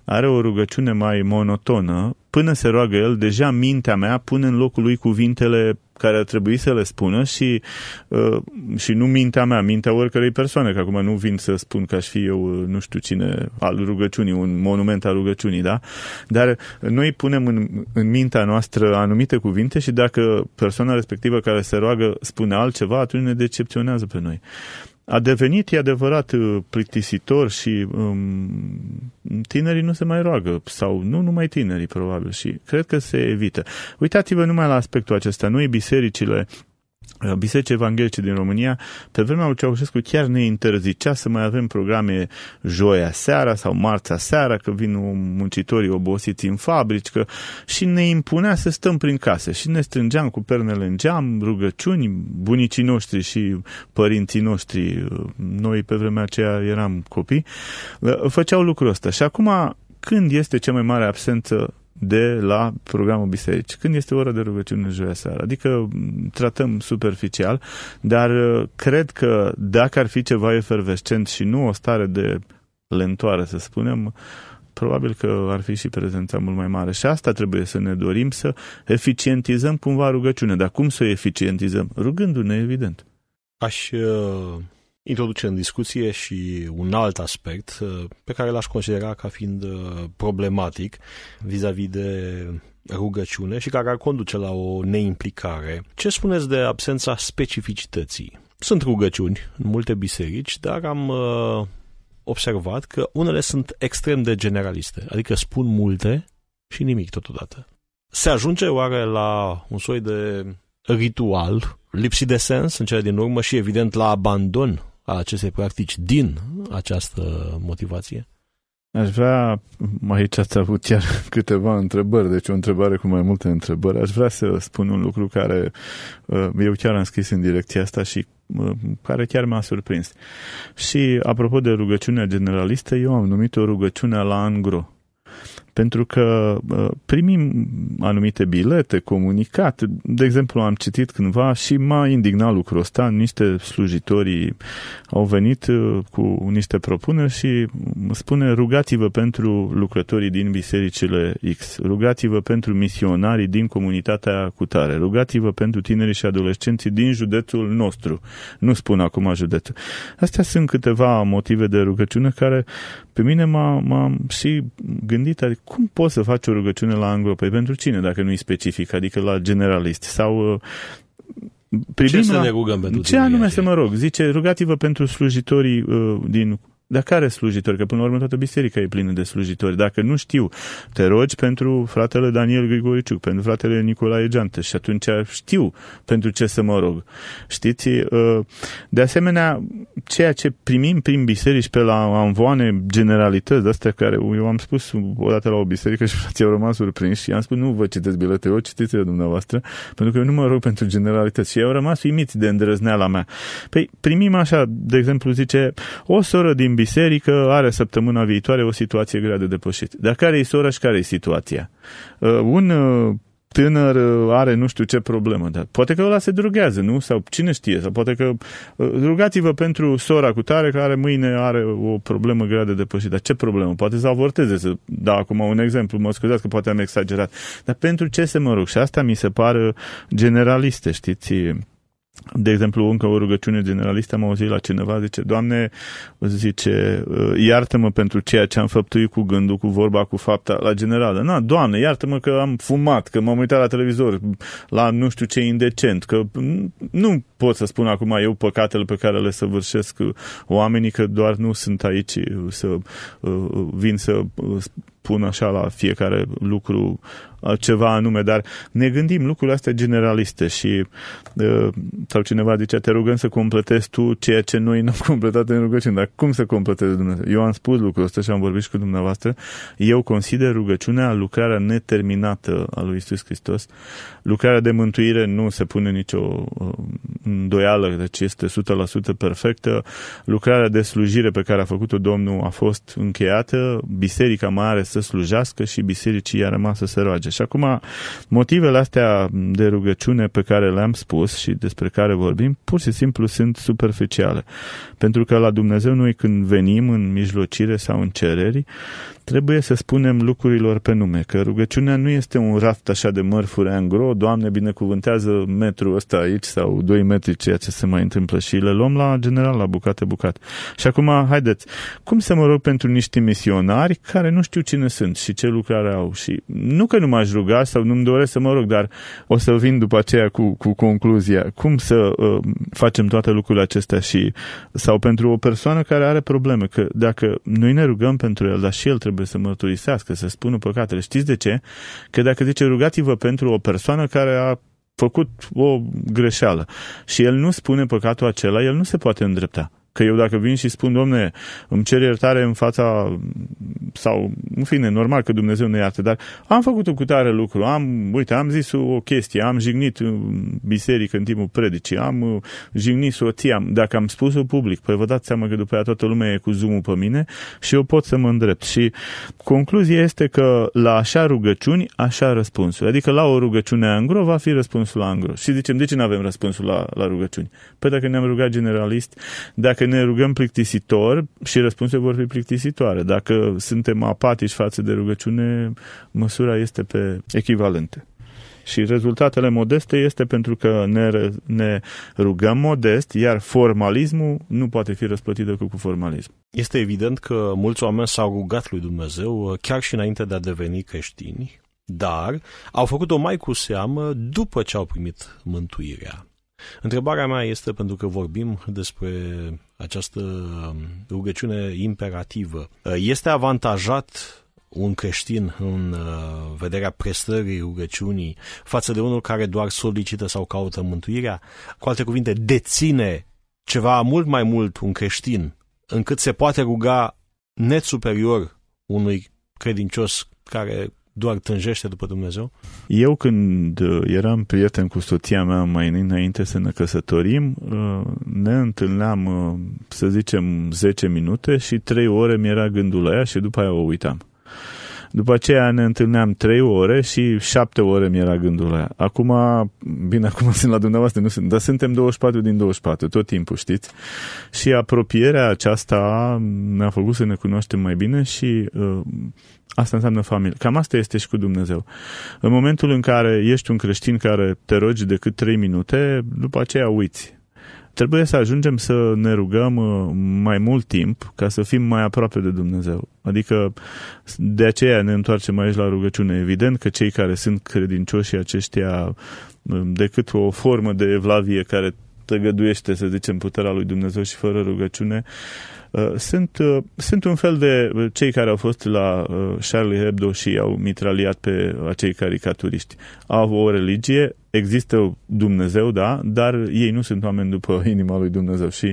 are o rugăciune mai monotonă, până se roagă el, deja mintea mea pune în locul lui cuvintele care ar trebui să le spună și, uh, și nu mintea mea, mintea oricărei persoane, că acum nu vin să spun că aș fi eu uh, nu știu cine al rugăciunii, un monument al rugăciunii, da? Dar uh, noi punem în, în mintea noastră anumite cuvinte și dacă persoana respectivă care se roagă spune altceva, atunci ne decepționează pe noi a devenit, e adevărat, uh, plictisitor și um, tinerii nu se mai roagă, sau nu numai tinerii, probabil, și cred că se evită. Uitați-vă numai la aspectul acesta, nu bisericile Bisericii Evanghelice din România, pe vremea lui Ceaușescu chiar ne interzicea să mai avem programe joia seara sau marța seara, că vin muncitorii obosiți în fabrici, că și ne impunea să stăm prin case și ne strângeam cu pernele în geam, rugăciuni, bunicii noștri și părinții noștri, noi pe vremea aceea eram copii, făceau lucrul ăsta. Și acum, când este cea mai mare absență de la programul biserici. Când este ora de rugăciune joia seara? Adică tratăm superficial, dar uh, cred că dacă ar fi ceva efervescent și nu o stare de lentoare, să spunem, probabil că ar fi și prezența mult mai mare. Și asta trebuie să ne dorim, să eficientizăm cumva rugăciunea. Dar cum să o eficientizăm? Rugându-ne, evident. Aș uh introduce în discuție și un alt aspect uh, pe care l-aș considera ca fiind uh, problematic vis-a-vis de rugăciune și care ar conduce la o neimplicare. Ce spuneți de absența specificității? Sunt rugăciuni în multe biserici, dar am uh, observat că unele sunt extrem de generaliste, adică spun multe și nimic totodată. Se ajunge oare la un soi de ritual lipsit de sens în cele din urmă și evident la abandon a acestei practici din această motivație? Aș vrea, aici ați avut chiar câteva întrebări, deci o întrebare cu mai multe întrebări. Aș vrea să spun un lucru care uh, eu chiar am scris în direcția asta și uh, care chiar m-a surprins. Și apropo de rugăciunea generalistă, eu am numit o rugăciune la angro pentru că uh, primim anumite bilete, comunicate. De exemplu, am citit cândva și m-a indignat lucrul ăsta. Niște slujitorii au venit uh, cu niște propuneri și spune rugați-vă pentru lucrătorii din bisericile X, rugați-vă pentru misionarii din comunitatea cutare, rugați-vă pentru tinerii și adolescenții din județul nostru. Nu spun acum județul. Astea sunt câteva motive de rugăciune care pe mine m-am m-a și gândit, adică cum poți să faci o rugăciune la anglo? Păi pentru cine, dacă nu-i specific, adică la generalist? Sau uh, privim ce la, să ne rugăm pentru Ce anume să mă rog? Zice, rugați-vă pentru slujitorii uh, din dar care slujitori? Că până la urmă toată biserica e plină de slujitori. Dacă nu știu, te rogi pentru fratele Daniel Grigoriciuc, pentru fratele Nicolae Geantă și atunci știu pentru ce să mă rog. Știți? Uh, de asemenea, ceea ce primim prin biserici pe la anvoane generalități, astea care eu am spus odată la o biserică și frații au rămas surprinși și am spus nu vă citeți bilete, o citiți de dumneavoastră, pentru că eu nu mă rog pentru generalități. Și au rămas uimiți de îndrăzneala mea. Păi primim așa, de exemplu, zice, o soră din biserică are săptămâna viitoare o situație grea de depășit. Dar care e sora și care e situația? Uh, un uh, tânăr uh, are nu știu ce problemă, dar poate că ăla se drughează, nu? Sau cine știe, sau poate că rugați-vă pentru sora cu tare care mâine are o problemă grea de depășit. Dar ce problemă? Poate să avorteze, să dau acum un exemplu, mă scuzați că poate am exagerat. Dar pentru ce să mă rog? Și asta mi se pare generaliste, știți? De exemplu, încă o rugăciune generalistă am auzit la cineva, zice, Doamne, zice, ă, iartă-mă pentru ceea ce am făptuit cu gândul, cu vorba, cu fapta, la generală. Na, Doamne, iartă-mă că am fumat, că m-am uitat la televizor, la nu știu ce indecent, că nu pot să spun acum eu păcatele pe care le săvârșesc oamenii, că doar nu sunt aici să ă, vin să ă, pun așa la fiecare lucru ceva anume, dar ne gândim lucrurile astea generaliste și sau cineva zicea, te rugăm să completezi tu ceea ce noi nu am completat în rugăciune, dar cum să completezi Dumnezeu? Eu am spus lucrul ăsta și am vorbit și cu dumneavoastră, eu consider rugăciunea lucrarea neterminată a lui Isus Hristos, lucrarea de mântuire nu se pune nicio îndoială, deci este 100% perfectă, lucrarea de slujire pe care a făcut-o Domnul a fost încheiată, Biserica Mare să slujească și bisericii i-a rămas să se roage. Și acum, motivele astea de rugăciune pe care le-am spus și despre care vorbim, pur și simplu sunt superficiale. Pentru că la Dumnezeu noi când venim în mijlocire sau în cereri, Trebuie să spunem lucrurilor pe nume, că rugăciunea nu este un raft așa de în gro, Doamne binecuvântează metru ăsta aici sau 2 metri, ceea ce se mai întâmplă și le luăm la general, la bucate, bucate. Și acum, haideți, cum să mă rog pentru niște misionari care nu știu cine sunt și ce lucrare au și nu că nu m-aș ruga sau nu-mi doresc să mă rog, dar o să vin după aceea cu, cu concluzia. Cum să uh, facem toate lucrurile acestea și sau pentru o persoană care are probleme, că dacă noi ne rugăm pentru el, dar și el trebuie trebuie să mărturisească, să spună păcatele. Știți de ce? Că dacă zice rugați-vă pentru o persoană care a făcut o greșeală și el nu spune păcatul acela, el nu se poate îndrepta. Că eu dacă vin și spun, domne, îmi cer iertare în fața, sau, în fine, normal că Dumnezeu ne iartă, dar am făcut un cutare lucru, am, uite, am zis o chestie, am jignit biserică în timpul predicii, am uh, jignit soția, dacă am spus-o public, păi vă dați seama că după aia toată lumea e cu zoom pe mine și eu pot să mă îndrept. Și concluzia este că la așa rugăciuni, așa răspunsul. Adică la o rugăciune angro va fi răspunsul angro. Și zicem, de ce nu avem răspunsul la, la rugăciuni? Păi dacă ne-am rugat generalist, dacă dacă ne rugăm plictisitor și răspunsurile vor fi plictisitoare. Dacă suntem apatici față de rugăciune, măsura este pe echivalente. Și rezultatele modeste este pentru că ne, ne rugăm modest, iar formalismul nu poate fi răsplătit decât cu formalism. Este evident că mulți oameni s-au rugat lui Dumnezeu chiar și înainte de a deveni creștini, dar au făcut-o mai cu seamă după ce au primit mântuirea. Întrebarea mea este, pentru că vorbim despre această um, rugăciune imperativă, uh, este avantajat un creștin în uh, vederea prestării rugăciunii față de unul care doar solicită sau caută mântuirea, cu alte cuvinte, deține ceva mult mai mult un creștin, încât se poate ruga net superior unui credincios care doar tânjește după Dumnezeu? Eu când uh, eram prieten cu soția mea mai înainte să ne căsătorim, uh, ne întâlneam, uh, să zicem, 10 minute și 3 ore mi era gândul la ea și după aia o uitam. După aceea ne întâlneam trei ore și șapte ore mi era gândul ăla. ea. Acum, bine, acum sunt la dumneavoastră, nu sunt, dar suntem 24 din 24, tot timpul, știți? Și apropierea aceasta ne-a făcut să ne cunoaștem mai bine și uh, Asta înseamnă familie. Cam asta este și cu Dumnezeu. În momentul în care ești un creștin care te rogi decât trei minute, după aceea uiți. Trebuie să ajungem să ne rugăm uh, mai mult timp ca să fim mai aproape de Dumnezeu. Adică de aceea ne întoarcem aici la rugăciune. Evident că cei care sunt credincioși aceștia um, decât o formă de evlavie care tăgăduiește, să zicem, puterea lui Dumnezeu și fără rugăciune, uh, Uh, sunt, uh, sunt un fel de uh, cei care au fost la Charlie Hebdo și au mitraliat pe acei caricaturiști. Au o religie, există Dumnezeu, da, dar ei nu sunt oameni după inima lui Dumnezeu și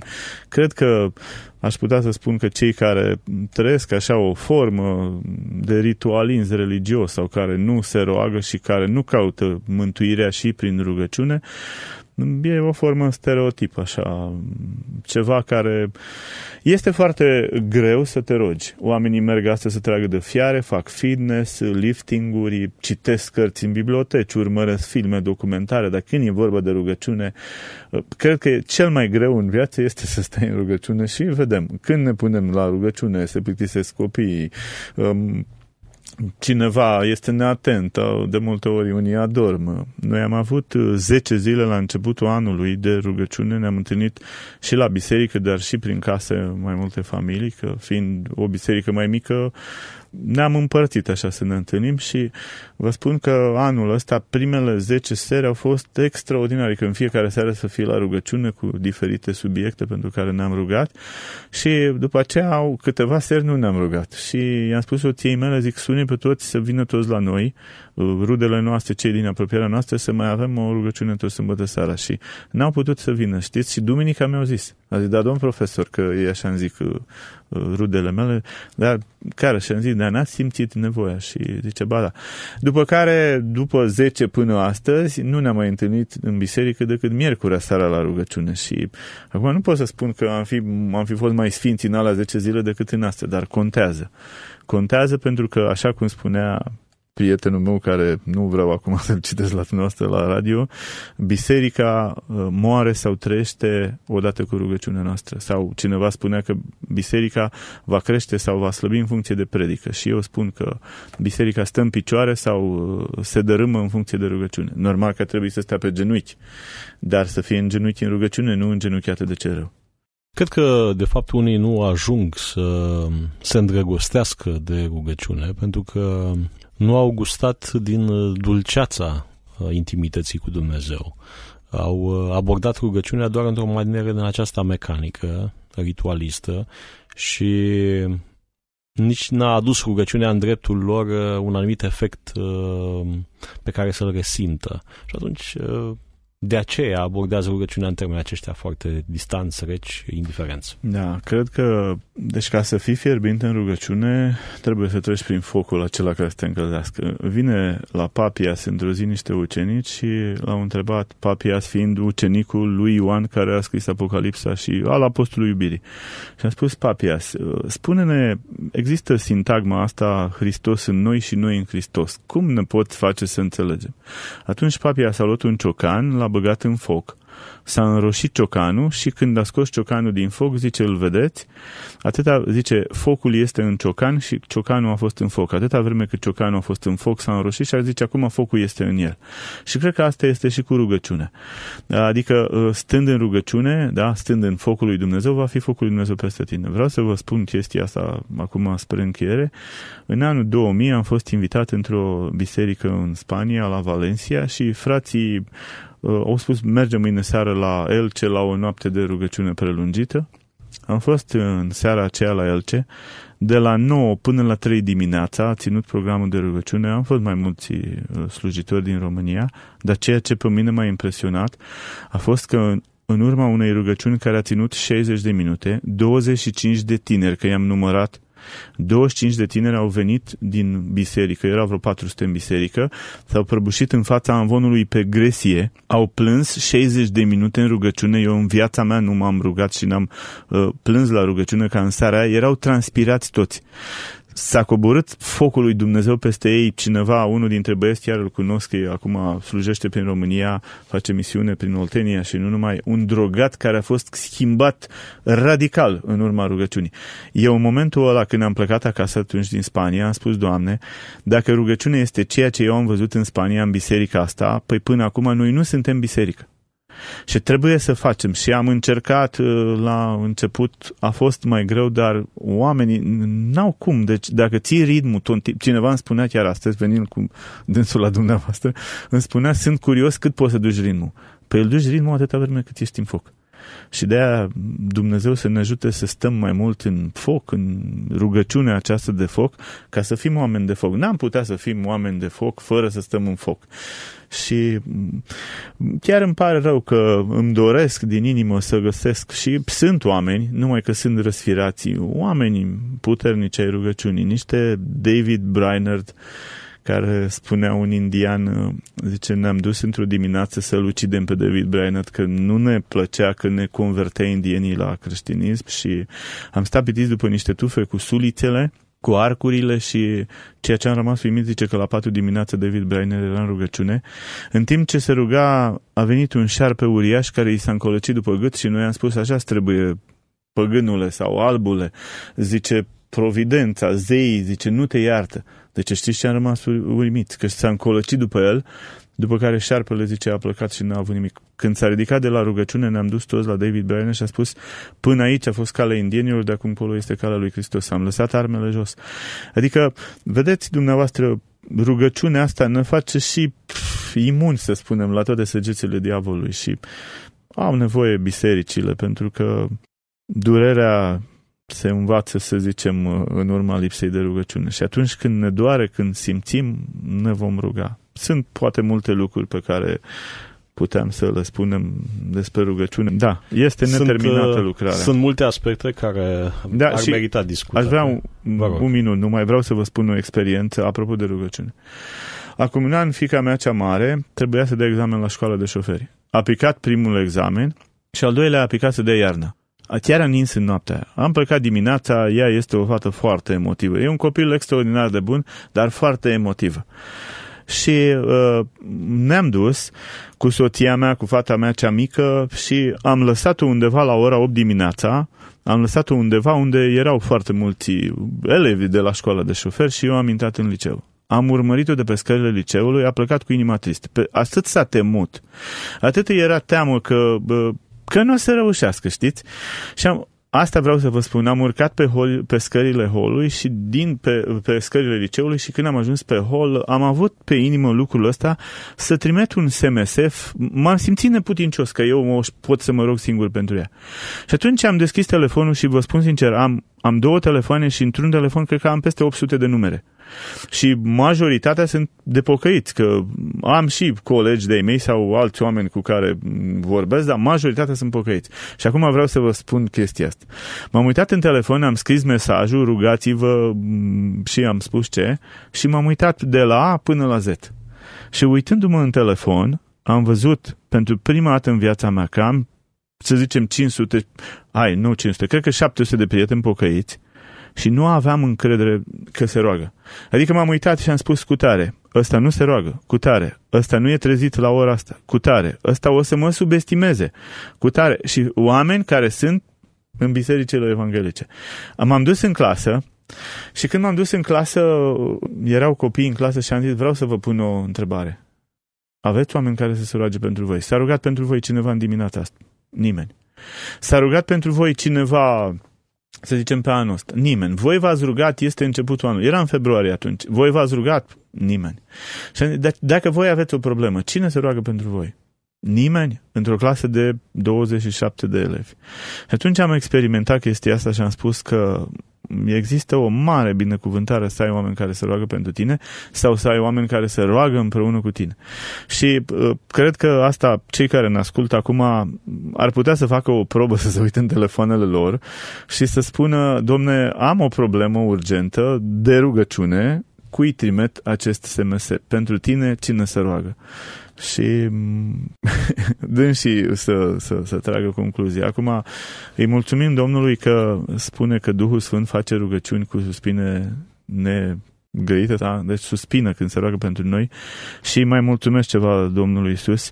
cred că aș putea să spun că cei care trăiesc așa o formă de ritualism religios sau care nu se roagă și care nu caută mântuirea și prin rugăciune, uh, E o formă stereotip, așa, ceva care este foarte greu să te rogi. Oamenii merg astăzi să tragă de fiare, fac fitness, liftinguri, citesc cărți în biblioteci, urmăresc filme, documentare, dar când e vorba de rugăciune, cred că cel mai greu în viață este să stai în rugăciune și vedem. Când ne punem la rugăciune, se plictisesc copiii, um, cineva este neatent, de multe ori unii adorm. Noi am avut 10 uh, zile la începutul anului de rugăciune, ne-am întâlnit și la biserică, dar și prin case mai multe familii, că fiind o biserică mai mică, ne-am împărțit așa să ne întâlnim și vă spun că anul ăsta primele 10 seri au fost extraordinare, că în fiecare seară să fie la rugăciune cu diferite subiecte pentru care ne-am rugat și după aceea au câteva seri nu ne-am rugat și i-am spus o mele, zic, sune pe toți să vină toți la noi, Uh, rudele noastre, cei din apropierea noastră, să mai avem o rugăciune într-o sâmbătă seara. Și n-au putut să vină, știți? Și duminica mi-au zis. A zis, da, domn profesor, că e așa în zic uh, uh, rudele mele, dar care și-am zis, dar n a simțit nevoia și zice, ba da. După care, după 10 până astăzi, nu ne-am mai întâlnit în biserică decât miercurea seara la rugăciune și acum nu pot să spun că am fi, am fi fost mai sfinți în alea 10 zile decât în astea, dar contează. Contează pentru că, așa cum spunea prietenul meu care nu vreau acum să-l citesc la dumneavoastră la radio, biserica uh, moare sau trăiește odată cu rugăciunea noastră. Sau cineva spunea că biserica va crește sau va slăbi în funcție de predică. Și eu spun că biserica stă în picioare sau uh, se dărâmă în funcție de rugăciune. Normal că trebuie să stea pe genunchi, dar să fie în genunchi în rugăciune, nu în atât de cerul. Cred că, de fapt, unii nu ajung să se îndrăgostească de rugăciune, pentru că nu au gustat din uh, dulceața uh, intimității cu Dumnezeu. Au uh, abordat rugăciunea doar într-o manieră din aceasta mecanică, ritualistă și nici n-a adus rugăciunea în dreptul lor un anumit efect pe care să-l resimtă. Și atunci de aceea abordează rugăciunea în termeni aceștia foarte distanți, reci, indiferenți. Da, cred că, deci ca să fii fierbinte în rugăciune, trebuie să treci prin focul acela care să te încălzească. Vine la Papias într-o zi niște ucenici și l-au întrebat, Papias fiind ucenicul lui Ioan care a scris Apocalipsa și al apostolului iubirii. Și a spus, Papias, spune-ne, există sintagma asta, Hristos în noi și noi în Hristos. Cum ne pot face să înțelegem? Atunci Papias a luat un ciocan, l-a băgat în foc. S-a înroșit ciocanul și când a scos ciocanul din foc, zice, îl vedeți? Atâta, zice, focul este în ciocan și ciocanul a fost în foc. Atâta vreme cât ciocanul a fost în foc, s-a înroșit și a zice, acum focul este în el. Și cred că asta este și cu rugăciune. Adică, ă, stând în rugăciune, da, stând în focul lui Dumnezeu, va fi focul lui Dumnezeu peste tine. Vreau să vă spun chestia asta acum spre încheiere. În anul 2000 am fost invitat într-o biserică în Spania, la Valencia, și frații Uh, au spus mergem mâine seară la Elce la o noapte de rugăciune prelungită. Am fost uh, în seara aceea la Elce, de la 9 până la 3 dimineața a ținut programul de rugăciune. Am fost mai mulți uh, slujitori din România, dar ceea ce pe mine m-a impresionat a fost că în urma unei rugăciuni care a ținut 60 de minute, 25 de tineri, că i-am numărat 25 de tineri au venit din biserică, erau vreo 400 în biserică, s-au prăbușit în fața anvonului pe gresie, au plâns 60 de minute în rugăciune, eu în viața mea nu m-am rugat și n-am uh, plâns la rugăciune ca în seara aia, erau transpirați toți. S-a coborât focul lui Dumnezeu peste ei cineva, unul dintre băieți, chiar îl cunosc, că acum slujește prin România, face misiune prin Oltenia și nu numai, un drogat care a fost schimbat radical în urma rugăciunii. Eu în momentul ăla când am plecat acasă atunci din Spania, am spus, Doamne, dacă rugăciunea este ceea ce eu am văzut în Spania, în biserica asta, păi până acum noi nu suntem biserică. Și trebuie să facem. Și am încercat uh, la început, a fost mai greu, dar oamenii n-au cum. Deci dacă ții ritmul, cineva îmi spunea chiar astăzi, venind cu dânsul la dumneavoastră, îmi spunea, sunt curios cât poți să duci ritmul. Păi îl duci ritmul atâta vreme cât ești în foc. Și de aia Dumnezeu să ne ajute să stăm mai mult în foc, în rugăciunea aceasta de foc, ca să fim oameni de foc. N-am putea să fim oameni de foc fără să stăm în foc. Și mm, chiar îmi pare rău că îmi doresc din inimă să găsesc și sunt oameni, numai că sunt răsfirații, oameni puternici ai rugăciunii, niște David Brainerd, care spunea un indian, uh, zice, ne-am dus într-o dimineață să-l ucidem pe David Brainerd, că nu ne plăcea că ne convertea indienii la creștinism și am stabilit după niște tufe cu sulițele cu arcurile și ceea ce am rămas uimit zice că la 4 dimineața David Brainer era în rugăciune. În timp ce se ruga a venit un șarpe uriaș care i s-a încolăcit după gât și noi am spus așa trebuie păgânule sau albule, zice providența, zeii, zice nu te iartă. Deci știți ce a rămas uimit? Că s-a încolăcit după el, după care șarpele zice a plecat și n-a avut nimic. Când s-a ridicat de la rugăciune, ne-am dus toți la David Bryan și a spus până aici a fost calea indienilor, de acum colo este calea lui Hristos. Am lăsat armele jos. Adică, vedeți dumneavoastră, rugăciunea asta ne face și pf, imuni, să spunem, la toate săgețile diavolului și au nevoie bisericile pentru că durerea se învață, să zicem, în urma lipsei de rugăciune. Și atunci când ne doare, când simțim, ne vom ruga. Sunt poate multe lucruri pe care puteam să le spunem despre rugăciune. Da, este neterminată sunt, uh, lucrarea. Sunt multe aspecte care da, ar și merita discutat. Aș vrea un, un minut, mai vreau să vă spun o experiență apropo de rugăciune. Acum un an, fica mea cea mare trebuia să dea examen la școala de șoferi. A picat primul examen și al doilea a picat să dea iarna. Chiar a nins în noaptea. Am plecat dimineața, ea este o fată foarte emotivă. E un copil extraordinar de bun, dar foarte emotivă. Și uh, ne-am dus cu soția mea, cu fata mea cea mică și am lăsat-o undeva la ora 8 dimineața, am lăsat-o undeva unde erau foarte mulți elevi de la școala de șofer și eu am intrat în liceu. Am urmărit-o de pe scările liceului, a plecat cu inima tristă. atât s-a temut, atât era teamă că Uh, că nu o să reușească, știți? Și am, asta vreau să vă spun. Am urcat pe, hol, pe scările holului și din pe, pe scările liceului și când am ajuns pe hol, am avut pe inimă lucrul ăsta să trimit un SMSF. M-am simțit neputincios că eu pot să mă rog singur pentru ea. Și atunci am deschis telefonul și vă spun sincer, am, am două telefoane și într-un telefon cred că am peste 800 de numere și majoritatea sunt de că am și colegi de-ai mei sau alți oameni cu care vorbesc, dar majoritatea sunt pocăiți. Și acum vreau să vă spun chestia asta. M-am uitat în telefon, am scris mesajul, rugați-vă mm, și am spus ce și m-am uitat de la A până la Z. Și uitându-mă în telefon, am văzut pentru prima dată în viața mea că am, să zicem, 500, ai, nu 500, cred că 700 de prieteni pocăiți, și nu aveam încredere că se roagă. Adică m-am uitat și am spus cu tare, ăsta nu se roagă, cu tare, ăsta nu e trezit la ora asta, cu tare, ăsta o să mă subestimeze, cu tare. Și oameni care sunt în bisericile evanghelice. M-am dus în clasă și când m-am dus în clasă, erau copii în clasă și am zis, vreau să vă pun o întrebare. Aveți oameni care să se roage pentru voi? S-a rugat pentru voi cineva în dimineața asta? Nimeni. S-a rugat pentru voi cineva să zicem pe anul ăsta, nimeni. Voi v-ați rugat, este începutul anului, era în februarie atunci, voi v-ați rugat, nimeni. Și dacă voi aveți o problemă, cine se roagă pentru voi? Nimeni într-o clasă de 27 de elevi. Și atunci am experimentat chestia asta și am spus că există o mare binecuvântare să ai oameni care se roagă pentru tine sau să ai oameni care se roagă împreună cu tine. Și uh, cred că asta cei care ne ascultă acum ar putea să facă o probă să se uite în telefoanele lor și să spună, domne, am o problemă urgentă de rugăciune, cui trimit acest SMS? Pentru tine, cine se roagă? și mm, și să, să, să tragă concluzia. Acum îi mulțumim Domnului că spune că Duhul Sfânt face rugăciuni cu suspine ne Găită, da? deci suspină când se roagă pentru noi și mai mulțumesc ceva Domnului Isus.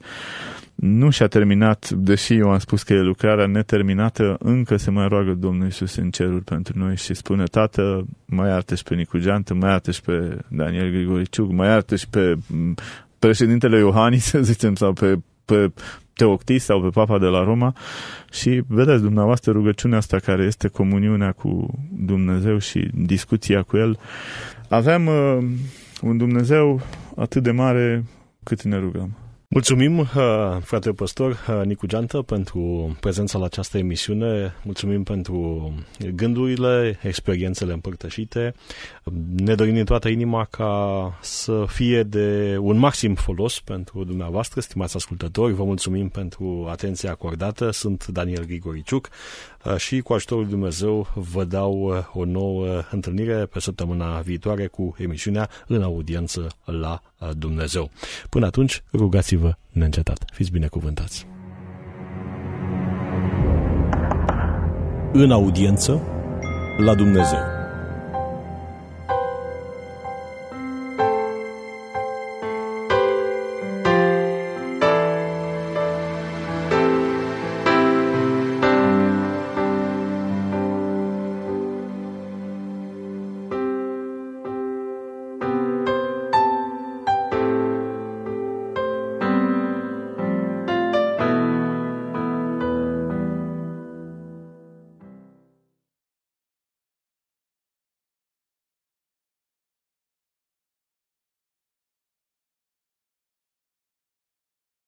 Nu și-a terminat, deși eu am spus că e lucrarea neterminată, încă se mai roagă Domnul Isus în cerul pentru noi și spune, Tată, mai arte și pe Nicu Geantă, mai arte și pe Daniel Grigoriciuc, mai arte și pe mm, președintele Iohannis, să zicem, sau pe, pe Teoctis sau pe Papa de la Roma și vedeți dumneavoastră rugăciunea asta care este comuniunea cu Dumnezeu și discuția cu El. avem uh, un Dumnezeu atât de mare cât ne rugăm. Mulțumim, uh, frate păstor uh, Nicu Geantă, pentru prezența la această emisiune. Mulțumim pentru gândurile, experiențele împărtășite. Ne dorim din toată inima ca să fie de un maxim folos pentru dumneavoastră, stimați ascultători. Vă mulțumim pentru atenția acordată. Sunt Daniel Grigoriciuc și cu ajutorul lui Dumnezeu vă dau o nouă întâlnire pe săptămâna viitoare cu emisiunea În audiență la Dumnezeu. Până atunci, rugați-vă neîncetat. Fiți binecuvântați! În audiență la Dumnezeu.